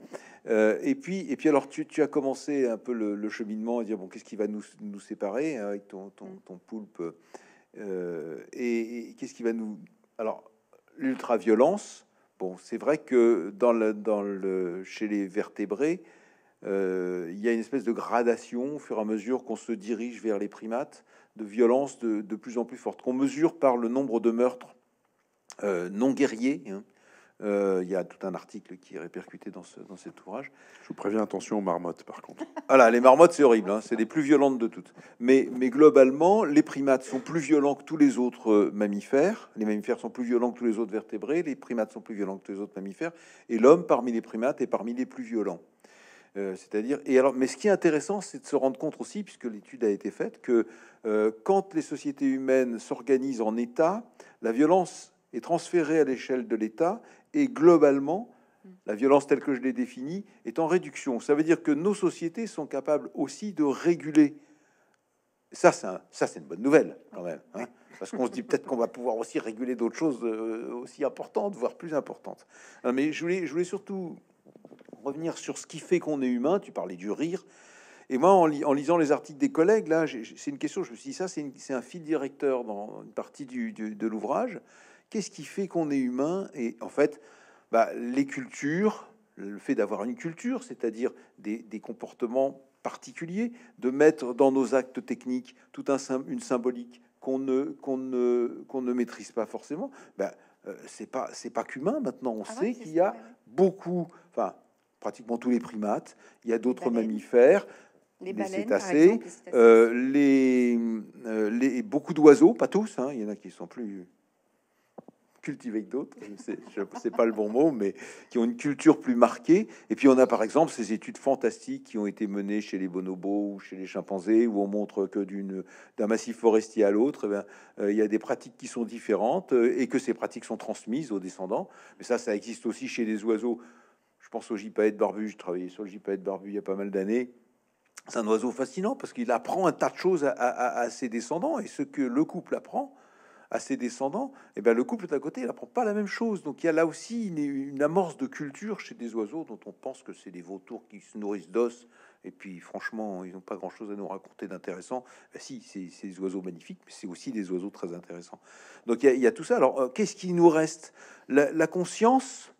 Euh, et puis, et puis alors, tu, as commencé un peu le, cheminement à dire bon, qu'est-ce qui va nous, nous séparer hein, avec ton, ton, mm. poulpe euh, et, qu'est-ce qui va nous alors l'ultra-violence. Bon, c'est vrai que dans le, dans le, chez les vertébrés, euh, il y a une espèce de gradation au fur et à mesure qu'on se dirige vers les primates de violence de, de plus en plus forte, qu'on mesure par le nombre de meurtres non guerriers. Hein. Euh, il y a tout un article qui est répercuté dans, cet ouvrage. Je vous préviens, attention aux marmottes, par contre. voilà, ah les marmottes, c'est horrible, hein. c'est les plus violentes de toutes. Mais, globalement, les primates sont plus violents que tous les autres euh, mammifères. Les mammifères sont plus violents que tous les autres vertébrés. Les primates sont plus violents que tous les autres mammifères. Et l'homme, parmi les primates, est parmi les plus violents. Euh, c'est-à-dire, mais ce qui est intéressant, c'est de se rendre compte aussi, puisque l'étude a été faite, que quand les sociétés humaines s'organisent en État, la violence est transférée à l'échelle de l'État et globalement, la violence telle que je l'ai définie est en réduction. Ça veut dire que nos sociétés sont capables aussi de réguler. Ça, c'est ça, c'est une bonne nouvelle quand même, hein. parce qu'on se dit peut-être qu'on va pouvoir aussi réguler d'autres choses euh, aussi importantes, voire plus importantes. mais je voulais, je voulais surtout revenir sur ce qui fait qu'on est humain. Tu parlais du rire. Et moi, en, lisant les articles des collègues, là, c'est une question. Je me suis dit, ça, c'est un fil directeur dans une partie du, de l'ouvrage. Qu'est-ce qui fait qu'on est humain Et en fait, bah, les cultures, le fait d'avoir une culture, c'est-à-dire des, comportements particuliers, de mettre dans nos actes techniques tout un, une symbolique qu'on ne, qu'on ne, qu'on ne maîtrise pas forcément, bah, euh, c'est pas c'est pas qu'humain maintenant on ah sait qu'il y a beaucoup enfin pratiquement tous les primates il y a d'autres mammifères les, baleines, cétacés, les, euh, euh, les, beaucoup d'oiseaux, pas tous, hein, il y en a qui sont plus cultivés que d'autres, c'est pas le bon mot, mais qui ont une culture plus marquée. Et puis on a par exemple ces études fantastiques qui ont été menées chez les bonobos ou chez les chimpanzés, où on montre que d'un massif forestier à l'autre, eh euh, il y a des pratiques qui sont différentes euh, et que ces pratiques sont transmises aux descendants. Mais ça, ça existe aussi chez les oiseaux. Je pense au gypaète barbu, je travaillais sur le gypaète barbu il y a pas mal d'années. C'est un oiseau fascinant parce qu'il apprend un tas de choses à ses descendants et ce que le couple apprend, à ses descendants, et eh bien le couple d'à côté n'apprend pas la même chose. Donc il y a là aussi une, amorce de culture chez des oiseaux dont on pense que c'est des vautours qui se nourrissent d'os. Et puis franchement, ils n'ont pas grand-chose à nous raconter d'intéressant. Ben, si, c'est des oiseaux magnifiques, mais c'est aussi des oiseaux très intéressants. Donc il y, a tout ça. Alors euh, qu'est-ce qui nous reste la, la conscience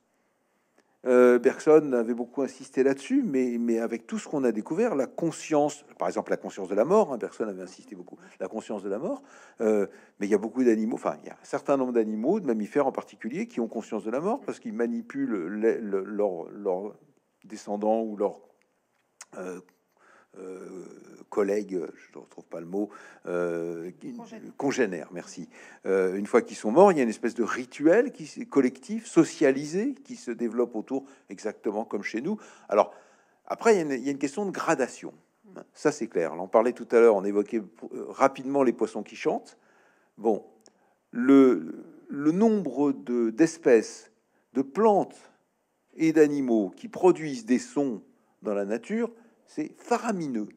personne euh, n'avait avait beaucoup insisté là-dessus, mais, mais, avec tout ce qu'on a découvert, la conscience, par exemple la conscience de la mort, personne hein, Bergson avait insisté beaucoup, la conscience de la mort, euh, mais il y a beaucoup d'animaux, enfin il y a un certain nombre d'animaux, de mammifères en particulier, qui ont conscience de la mort parce qu'ils manipulent leurs descendants ou leurs euh, euh, collègues, je ne retrouve pas le mot, euh, congénères. merci. Euh, une fois qu'ils sont morts, il y a une espèce de rituel collectif, socialisé, qui se développe autour, exactement comme chez nous. Alors, après, il y a une, question de gradation. Ça, c'est clair. On parlait tout à l'heure, on évoquait rapidement les poissons qui chantent. Bon, le, nombre d'espèces, de plantes et d'animaux qui produisent des sons dans la nature c'est faramineux.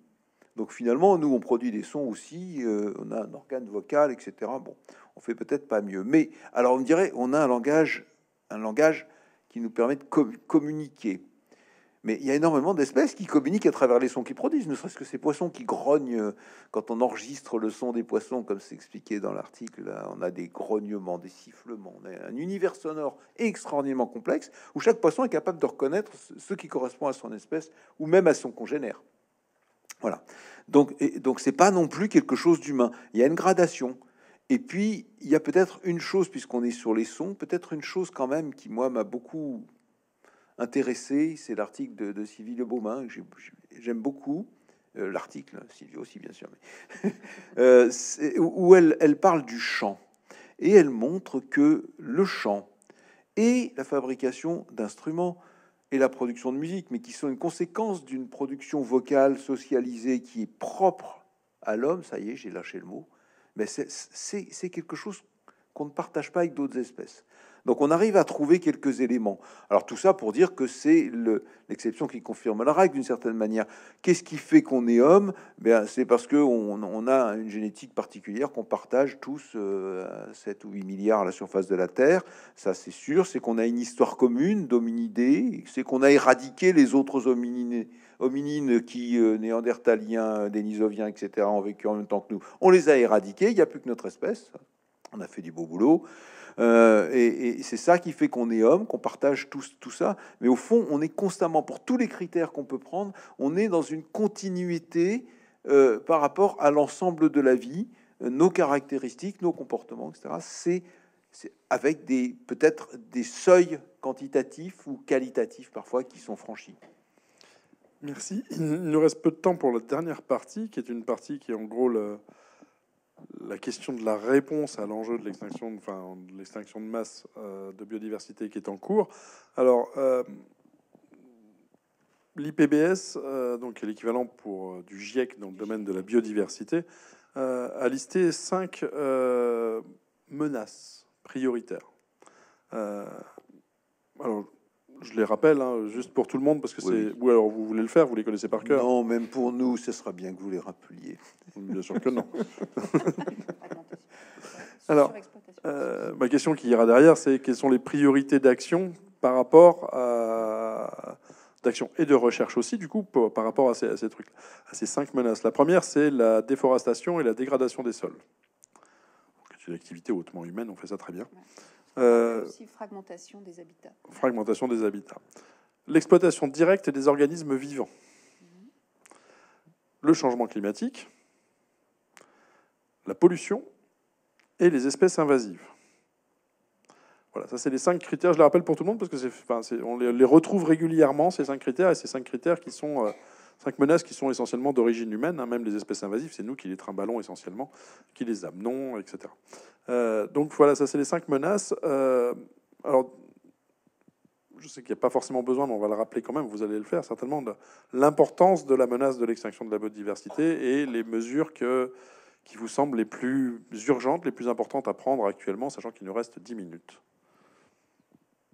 Donc finalement, nous, on produit des sons aussi, euh, on a un organe vocal, etc. Bon, on fait peut-être pas mieux. Mais alors, on dirait, on a un langage, un langage qui nous permet de communiquer. Mais il y a énormément d'espèces qui communiquent à travers les sons qu'ils produisent, ne serait-ce que ces poissons qui grognent euh, quand on enregistre le son des poissons, comme c'est expliqué dans l'article. On a des grognements, des sifflements, on a un univers sonore extraordinairement complexe où chaque poisson est capable de reconnaître ce qui correspond à son espèce ou même à son congénère. Voilà. Donc, et, donc c'est pas non plus quelque chose d'humain. Il y a une gradation. Et puis, il y a peut-être une chose, puisqu'on est sur les sons, peut-être une chose quand même qui, moi, m'a beaucoup intéressé, c'est l'article de, de Sylvie Beaumain, que j'aime beaucoup. Euh, l'article, hein, Sylvie aussi bien sûr, mais euh, où elle, elle, parle du chant et elle montre que le chant et la fabrication d'instruments et la production de musique, mais qui sont une conséquence d'une production vocale socialisée qui est propre à l'homme, ça y est, j'ai lâché le mot, mais c'est quelque chose qu'on ne partage pas avec d'autres espèces. Donc on arrive à trouver quelques éléments. Alors tout ça pour dire que c'est l'exception qui confirme la règle d'une certaine manière. Qu'est-ce qui fait qu'on est homme ben, C'est parce qu'on a une génétique particulière qu'on partage tous 7 euh, ou 8 milliards à la surface de la Terre. Ça c'est sûr, c'est qu'on a une histoire commune d'hominidés, c'est qu'on a éradiqué les autres hominines qui, euh, néandertaliens, dénisoviens, etc., ont vécu en même temps que nous, on les a éradiqués, il n'y a plus que notre espèce. On a fait du beau boulot. Euh, et, c'est ça qui fait qu'on est homme, qu'on partage tout, tout ça. Mais au fond, on est constamment, pour tous les critères qu'on peut prendre, on est dans une continuité euh, par rapport à l'ensemble de la vie, euh, nos caractéristiques, nos comportements, etc. C'est avec des peut-être des seuils quantitatifs ou qualitatifs parfois qui sont franchis. Merci. Il nous reste peu de temps pour la dernière partie, qui est une partie qui est en gros le, la question de la réponse à l'enjeu de l'extinction de, enfin, l'extinction de masse euh, de biodiversité qui est en cours. Alors, euh, l'IPBS, euh, donc l'équivalent pour du GIEC dans le domaine de la biodiversité, a listé cinq menaces prioritaires. alors, je les rappelle, hein, juste pour tout le monde, parce que c'est. Ou alors vous voulez le faire, vous les connaissez par cœur. Non, même pour nous, ce sera bien que vous les rappeliez. Bien sûr que non. alors, euh, ma question qui ira derrière, c'est quelles sont les priorités d'action par rapport à d'action et de recherche aussi, du coup, par rapport à ces, ces trucs, à ces cinq menaces. La première, c'est la déforestation et la dégradation des sols. C'est une activité hautement humaine, on fait ça très bien. Euh, fragmentation des habitats. L'exploitation directe des organismes vivants. Mhm. Le changement climatique, la pollution et les espèces invasives. Voilà, ça c'est les cinq critères, je les rappelle pour tout le monde parce que c'est, on les, retrouve régulièrement, ces cinq critères, et ces cinq critères qui sont... Euh, Cinq menaces qui sont essentiellement d'origine humaine, hein, même les espèces invasives, c'est nous qui les trimballons essentiellement, qui les amenons, etc. Euh, donc voilà, ça c'est les cinq menaces. Euh, alors, je sais qu'il n'y a pas forcément besoin, mais on va le rappeler quand même, vous allez le faire certainement, de l'importance de la menace de l'extinction de la biodiversité et les mesures qui vous semblent les plus urgentes, les plus importantes à prendre actuellement, sachant qu'il nous reste dix minutes.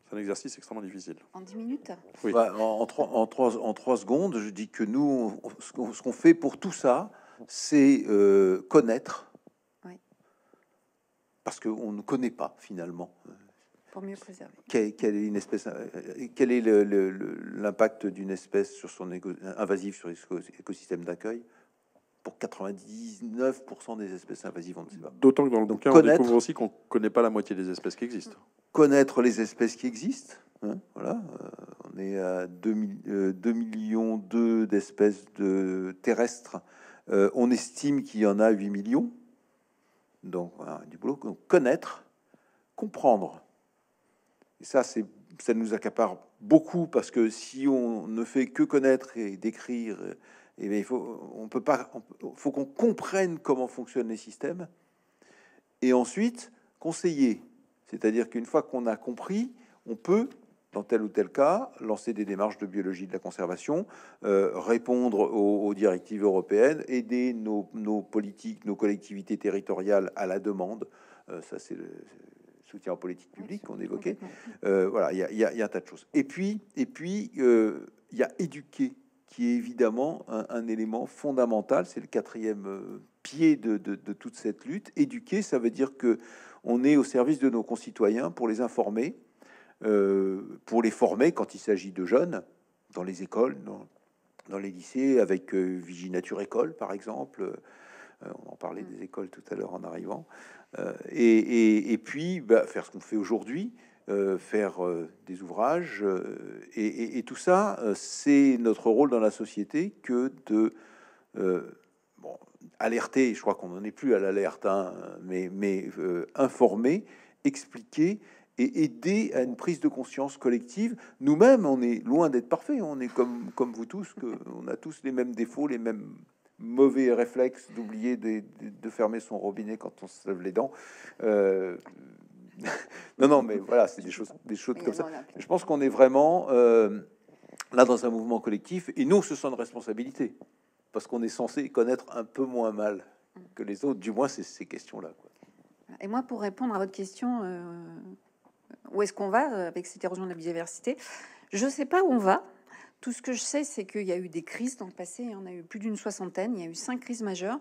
C'est un exercice extrêmement difficile. En 10 minutes oui. Bah, en, 3 trois, en, trois, en, secondes, je dis que nous, ce qu'on fait pour tout ça, c'est euh, connaître. Parce qu'on ne connaît pas finalement. Pour mieux préserver. Quel, est une espèce, euh, quel est l'impact d'une espèce sur son invasive sur l'écosystème d'accueil Pour 99% des espèces invasives, on ne sait pas. D'autant que dans le bouquin, on découvre aussi qu'on ne connaît pas la moitié des espèces qui existent connaître les espèces qui existent. Hein, voilà, euh, on est à 2, 2 euh, millions d'espèces de terrestres. Euh, on estime qu'il y en a 8 millions. Donc, voilà, du boulot. connaître, comprendre. Et ça, c'est ça nous accapare beaucoup parce que si on ne fait que connaître et décrire, et eh il faut on peut pas, faut qu'on comprenne comment fonctionnent les systèmes. Et ensuite, conseiller c'est-à-dire qu'une fois qu'on a compris, on peut dans tel ou tel cas, lancer des démarches de biologie de la conservation, euh, répondre aux, directives européennes, aider nos, politiques, nos collectivités territoriales à la demande. Euh, ça, c'est le soutien aux politiques publiques qu'on évoquait. Euh, voilà, il y, a un tas de choses. Et puis, et puis, il y a éduquer, qui est évidemment un, élément fondamental. C'est le quatrième pied de, de toute cette lutte. Éduquer, ça veut dire que on est au service de nos concitoyens pour les informer, euh, pour les former quand il s'agit de jeunes, dans les écoles, dans, les lycées, avec euh, nature École, par exemple. Euh, on en parlait mm. des écoles tout à l'heure en arrivant. Euh, et, puis, bah, faire ce qu'on fait aujourd'hui, faire des ouvrages. Et, et, tout ça, c'est notre rôle dans la société que de... bon, alerter, je crois qu'on n'en est plus à l'alerte, hein, mais, euh, informer, expliquer et aider à une prise de conscience collective. Nous-mêmes, on est loin d'être parfaits, on est comme, comme vous tous, que, on a tous les mêmes défauts, les mêmes mauvais réflexes d'oublier de, fermer son robinet quand on se lève les dents. Euh, non, non, mais voilà, c'est des choses, des choses comme ça. Je pense qu'on est vraiment euh, là dans un mouvement collectif et nous, ce sont nos responsabilités parce qu'on est censé connaître un peu moins mal mm. que les autres, du moins c'est ces questions-là. Et moi, pour répondre à votre question, euh, où est-ce qu'on va euh, avec cette érosion de la biodiversité Je ne sais pas où on va. Tout ce que je sais, c'est qu'il y a eu des crises dans le passé, il y en a eu plus d'une soixantaine, il y a eu cinq crises majeures.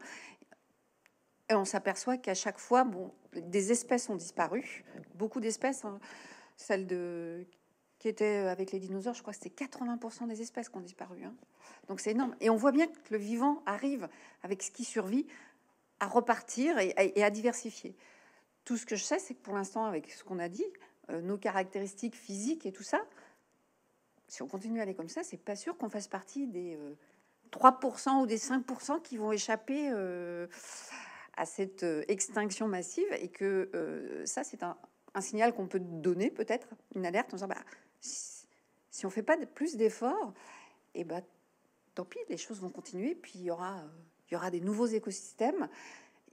Et on s'aperçoit qu'à chaque fois, bon, des espèces ont disparu, beaucoup d'espèces, hein. celles de, qui était euh, avec les dinosaures, je crois que c'était 80% des espèces qui ont disparu. Hein. Donc c'est énorme. Et on voit bien que le vivant arrive, avec ce qui survit, à repartir et, à diversifier. Tout ce que je sais, c'est que pour l'instant, avec ce qu'on a dit, euh, nos caractéristiques physiques et tout ça, si on continue à aller comme ça, c'est pas sûr qu'on fasse partie des 3% euh, ou des 5% qui vont échapper à cette extinction massive et que ça, c'est un, un signal qu'on peut donner peut-être, une alerte en disant bah, si on fait pas de, plus d'efforts, et eh ben tant pis, les choses vont continuer, puis il y aura, euh, il y aura des nouveaux écosystèmes,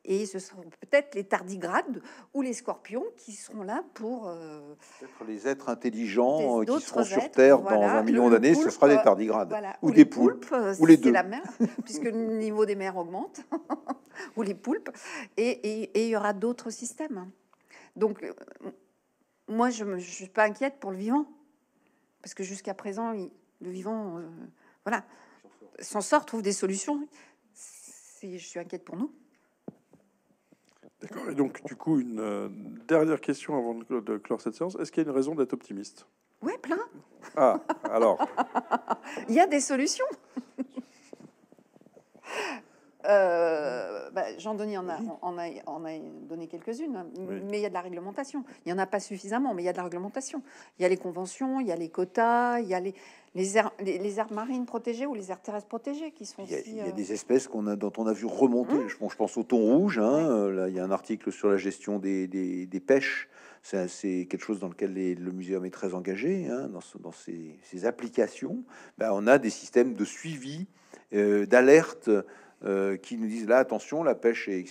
et ce seront peut-être les tardigrades ou les scorpions qui seront là pour... Euh, peut-être les êtres intelligents euh, qui seront sur Terre dans un million d'années, ce sera des tardigrades, ou, des poulpes, ou les deux. la mer, puisque le niveau des mers augmente, ou les poulpes, et il y aura d'autres systèmes. Donc, moi, je ne suis pas inquiète pour le vivant parce que jusqu'à présent, le vivant, euh, voilà, s'en sort, trouve des solutions. Je suis inquiète pour nous. D'accord. Et donc, du coup, une euh, dernière question avant de, clore cette séance. Est-ce qu'il y a une raison d'être optimiste Oui, plein. Ah, alors. Il y a des solutions. Euh, bah, Jean-Denis en a, donné quelques-unes, hein. mais il y a de la réglementation. Il n'y en a pas suffisamment, mais il y a de la réglementation. Il y a les conventions, il y a les quotas, il y a les, les, aires, marines protégées ou les aires terrestres protégées qui sont. Il y a, euh, des espèces dont on a vu remonter. Mmh. Je, pense, au thon rouge. Hein. Euh, il y a un article sur la gestion des, pêches. C'est quelque chose dans lequel le muséum est très engagé, hein, dans, ses applications. Bah, on a des systèmes de suivi, d'alerte euh, qui nous disent là, attention, la pêche est,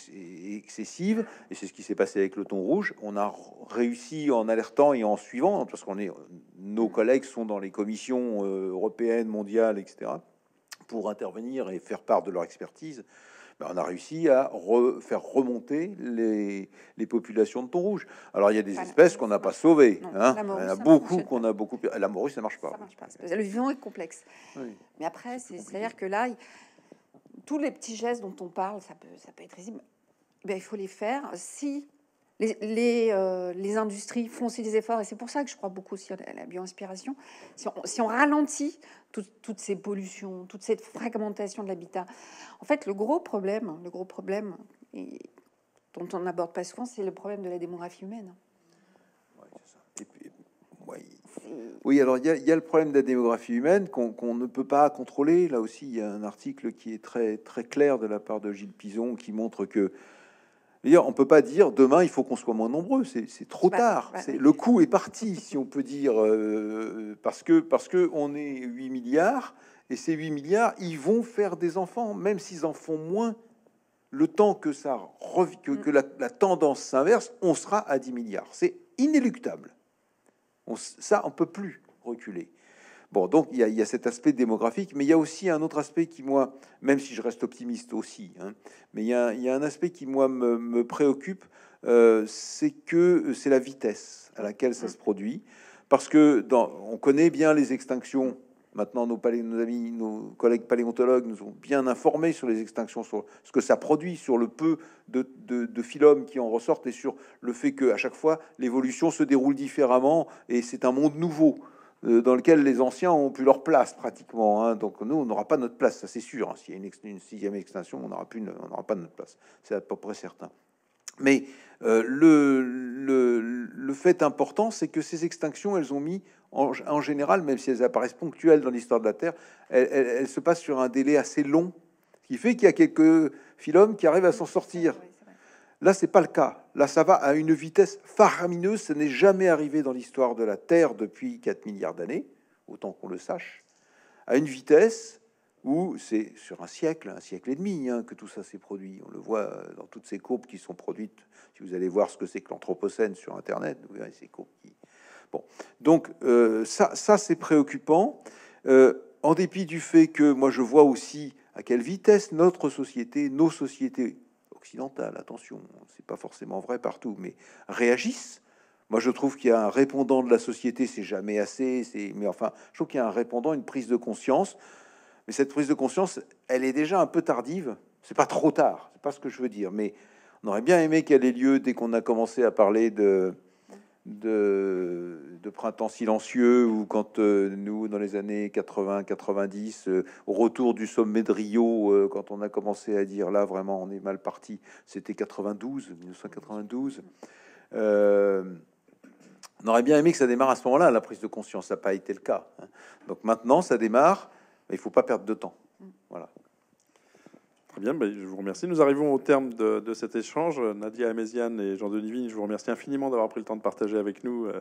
excessive, et c'est ce qui s'est passé avec le thon rouge. On a réussi en alertant et en suivant, hein, parce qu'on est, nos collègues sont dans les commissions euh, européennes, mondiales, etc., pour intervenir et faire part de leur expertise. Ben, on a réussi à faire remonter les, populations de thon rouge. Alors il y a des espèces qu'on n'a pas sauvées. Hein. il y en a beaucoup qu'on a beaucoup. La morue, ça marche pas. marche pas. Le vivant est complexe. Mais après, c'est-à-dire que là. Il tous les petits gestes dont on parle, ça peut, être risible, ben, il faut les faire. Si euh, les, industries font aussi des efforts, et c'est pour ça que je crois beaucoup aussi à la bioinspiration, si on, si on ralentit toutes ces pollutions, toute cette fragmentation de l'habitat, en fait, le gros problème, le gros problème dont on n'aborde pas souvent, c'est le problème de la démographie humaine. Oui, alors il y, a le problème de la démographie humaine qu'on ne peut pas contrôler. Là aussi, il y a un article qui est très, très clair de la part de Gilles Pison qui montre que D'ailleurs, on ne peut pas dire demain il faut qu'on soit moins nombreux, c'est trop tard. le coup est parti, si on peut dire, euh, parce que parce que est 8 milliards et ces 8 milliards, ils vont faire des enfants, même s'ils en font moins. Le temps que ça mm. la tendance s'inverse, on sera à 10 milliards. C'est inéluctable ça, on peut plus reculer. Bon, donc il y, a, cet aspect démographique, mais il y a aussi un autre aspect qui, moi, même si je reste optimiste aussi, hein, mais il y, a, un aspect qui, moi, me, préoccupe, euh, c'est que c'est la vitesse à laquelle ça mmh. se produit. Parce que dans, on connaît bien les extinctions Maintenant, nos, palais, nos, amis, nos collègues paléontologues nous ont bien informés sur les extinctions, sur ce que ça produit, sur le peu de, de, qui en ressortent et sur le fait que à chaque fois l'évolution se déroule différemment et c'est un monde nouveau euh, dans lequel les anciens ont plus leur place pratiquement. Hein. Donc nous, on n'aura pas notre place, ça c'est sûr. Hein. S'il y a une, sixième extinction, on n'aura pas notre place. C'est à peu près certain. Mais euh, le, le, le fait important, c'est que ces extinctions, elles ont mis en, général, même si elles apparaissent ponctuelles dans l'histoire de la Terre, elles, se passent sur un délai assez long, ce qui fait qu'il y a quelques philomes qui arrivent à s'en sortir. Là, c'est pas le cas. Là, ça va à une vitesse faramineuse. ce n'est jamais arrivé dans l'histoire de la Terre depuis 4 milliards d'années, autant qu'on le sache, à une vitesse où c'est sur un siècle, un siècle et demi hein, que tout ça s'est produit. On le voit dans toutes ces courbes qui sont produites. Si vous allez voir ce que c'est que l'Anthropocène sur Internet, vous verrez ces courbes qui, donc euh, ça, ça c'est préoccupant. Euh, en dépit du fait que moi je vois aussi à quelle vitesse notre société, nos sociétés occidentales, attention, c'est pas forcément vrai partout, mais réagissent. Moi, je trouve qu'il y a un répondant de la société, c'est jamais assez, c'est mais enfin, je trouve qu'il y a un répondant, une prise de conscience. Mais cette prise de conscience, elle est déjà un peu tardive. C'est pas trop tard, c'est pas ce que je veux dire, mais on aurait bien aimé qu'elle ait lieu dès qu'on a commencé à parler de de, printemps silencieux ou quand euh, nous, dans les années 80-90, euh, au retour du sommet de Rio, euh, quand on a commencé à dire là vraiment on est mal parti, c'était 92, 1992. on aurait bien aimé que ça démarre à ce moment-là, la prise de conscience. Ça n'a pas été le cas. Hein. Donc maintenant, ça démarre, mais il faut pas perdre de temps. Mm. Voilà. Très bien, ben, je vous remercie. Nous arrivons au terme de, cet échange. Nadia Améziane et Jean-Denis Vigne, je vous remercie infiniment d'avoir pris le temps de partager avec nous euh,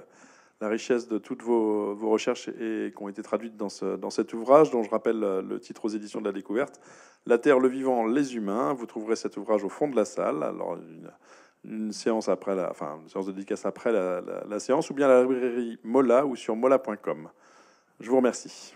la richesse de toutes vos, recherches et, qui ont été traduites dans, cet ouvrage, dont je rappelle euh, le titre aux éditions de la découverte La Terre, le vivant, les humains. Vous trouverez cet ouvrage au fond de la salle. Alors, une, séance après la, enfin, une séance de dédicace après la, la séance, ou bien à la librairie Mola ou sur mola.com. Je vous remercie.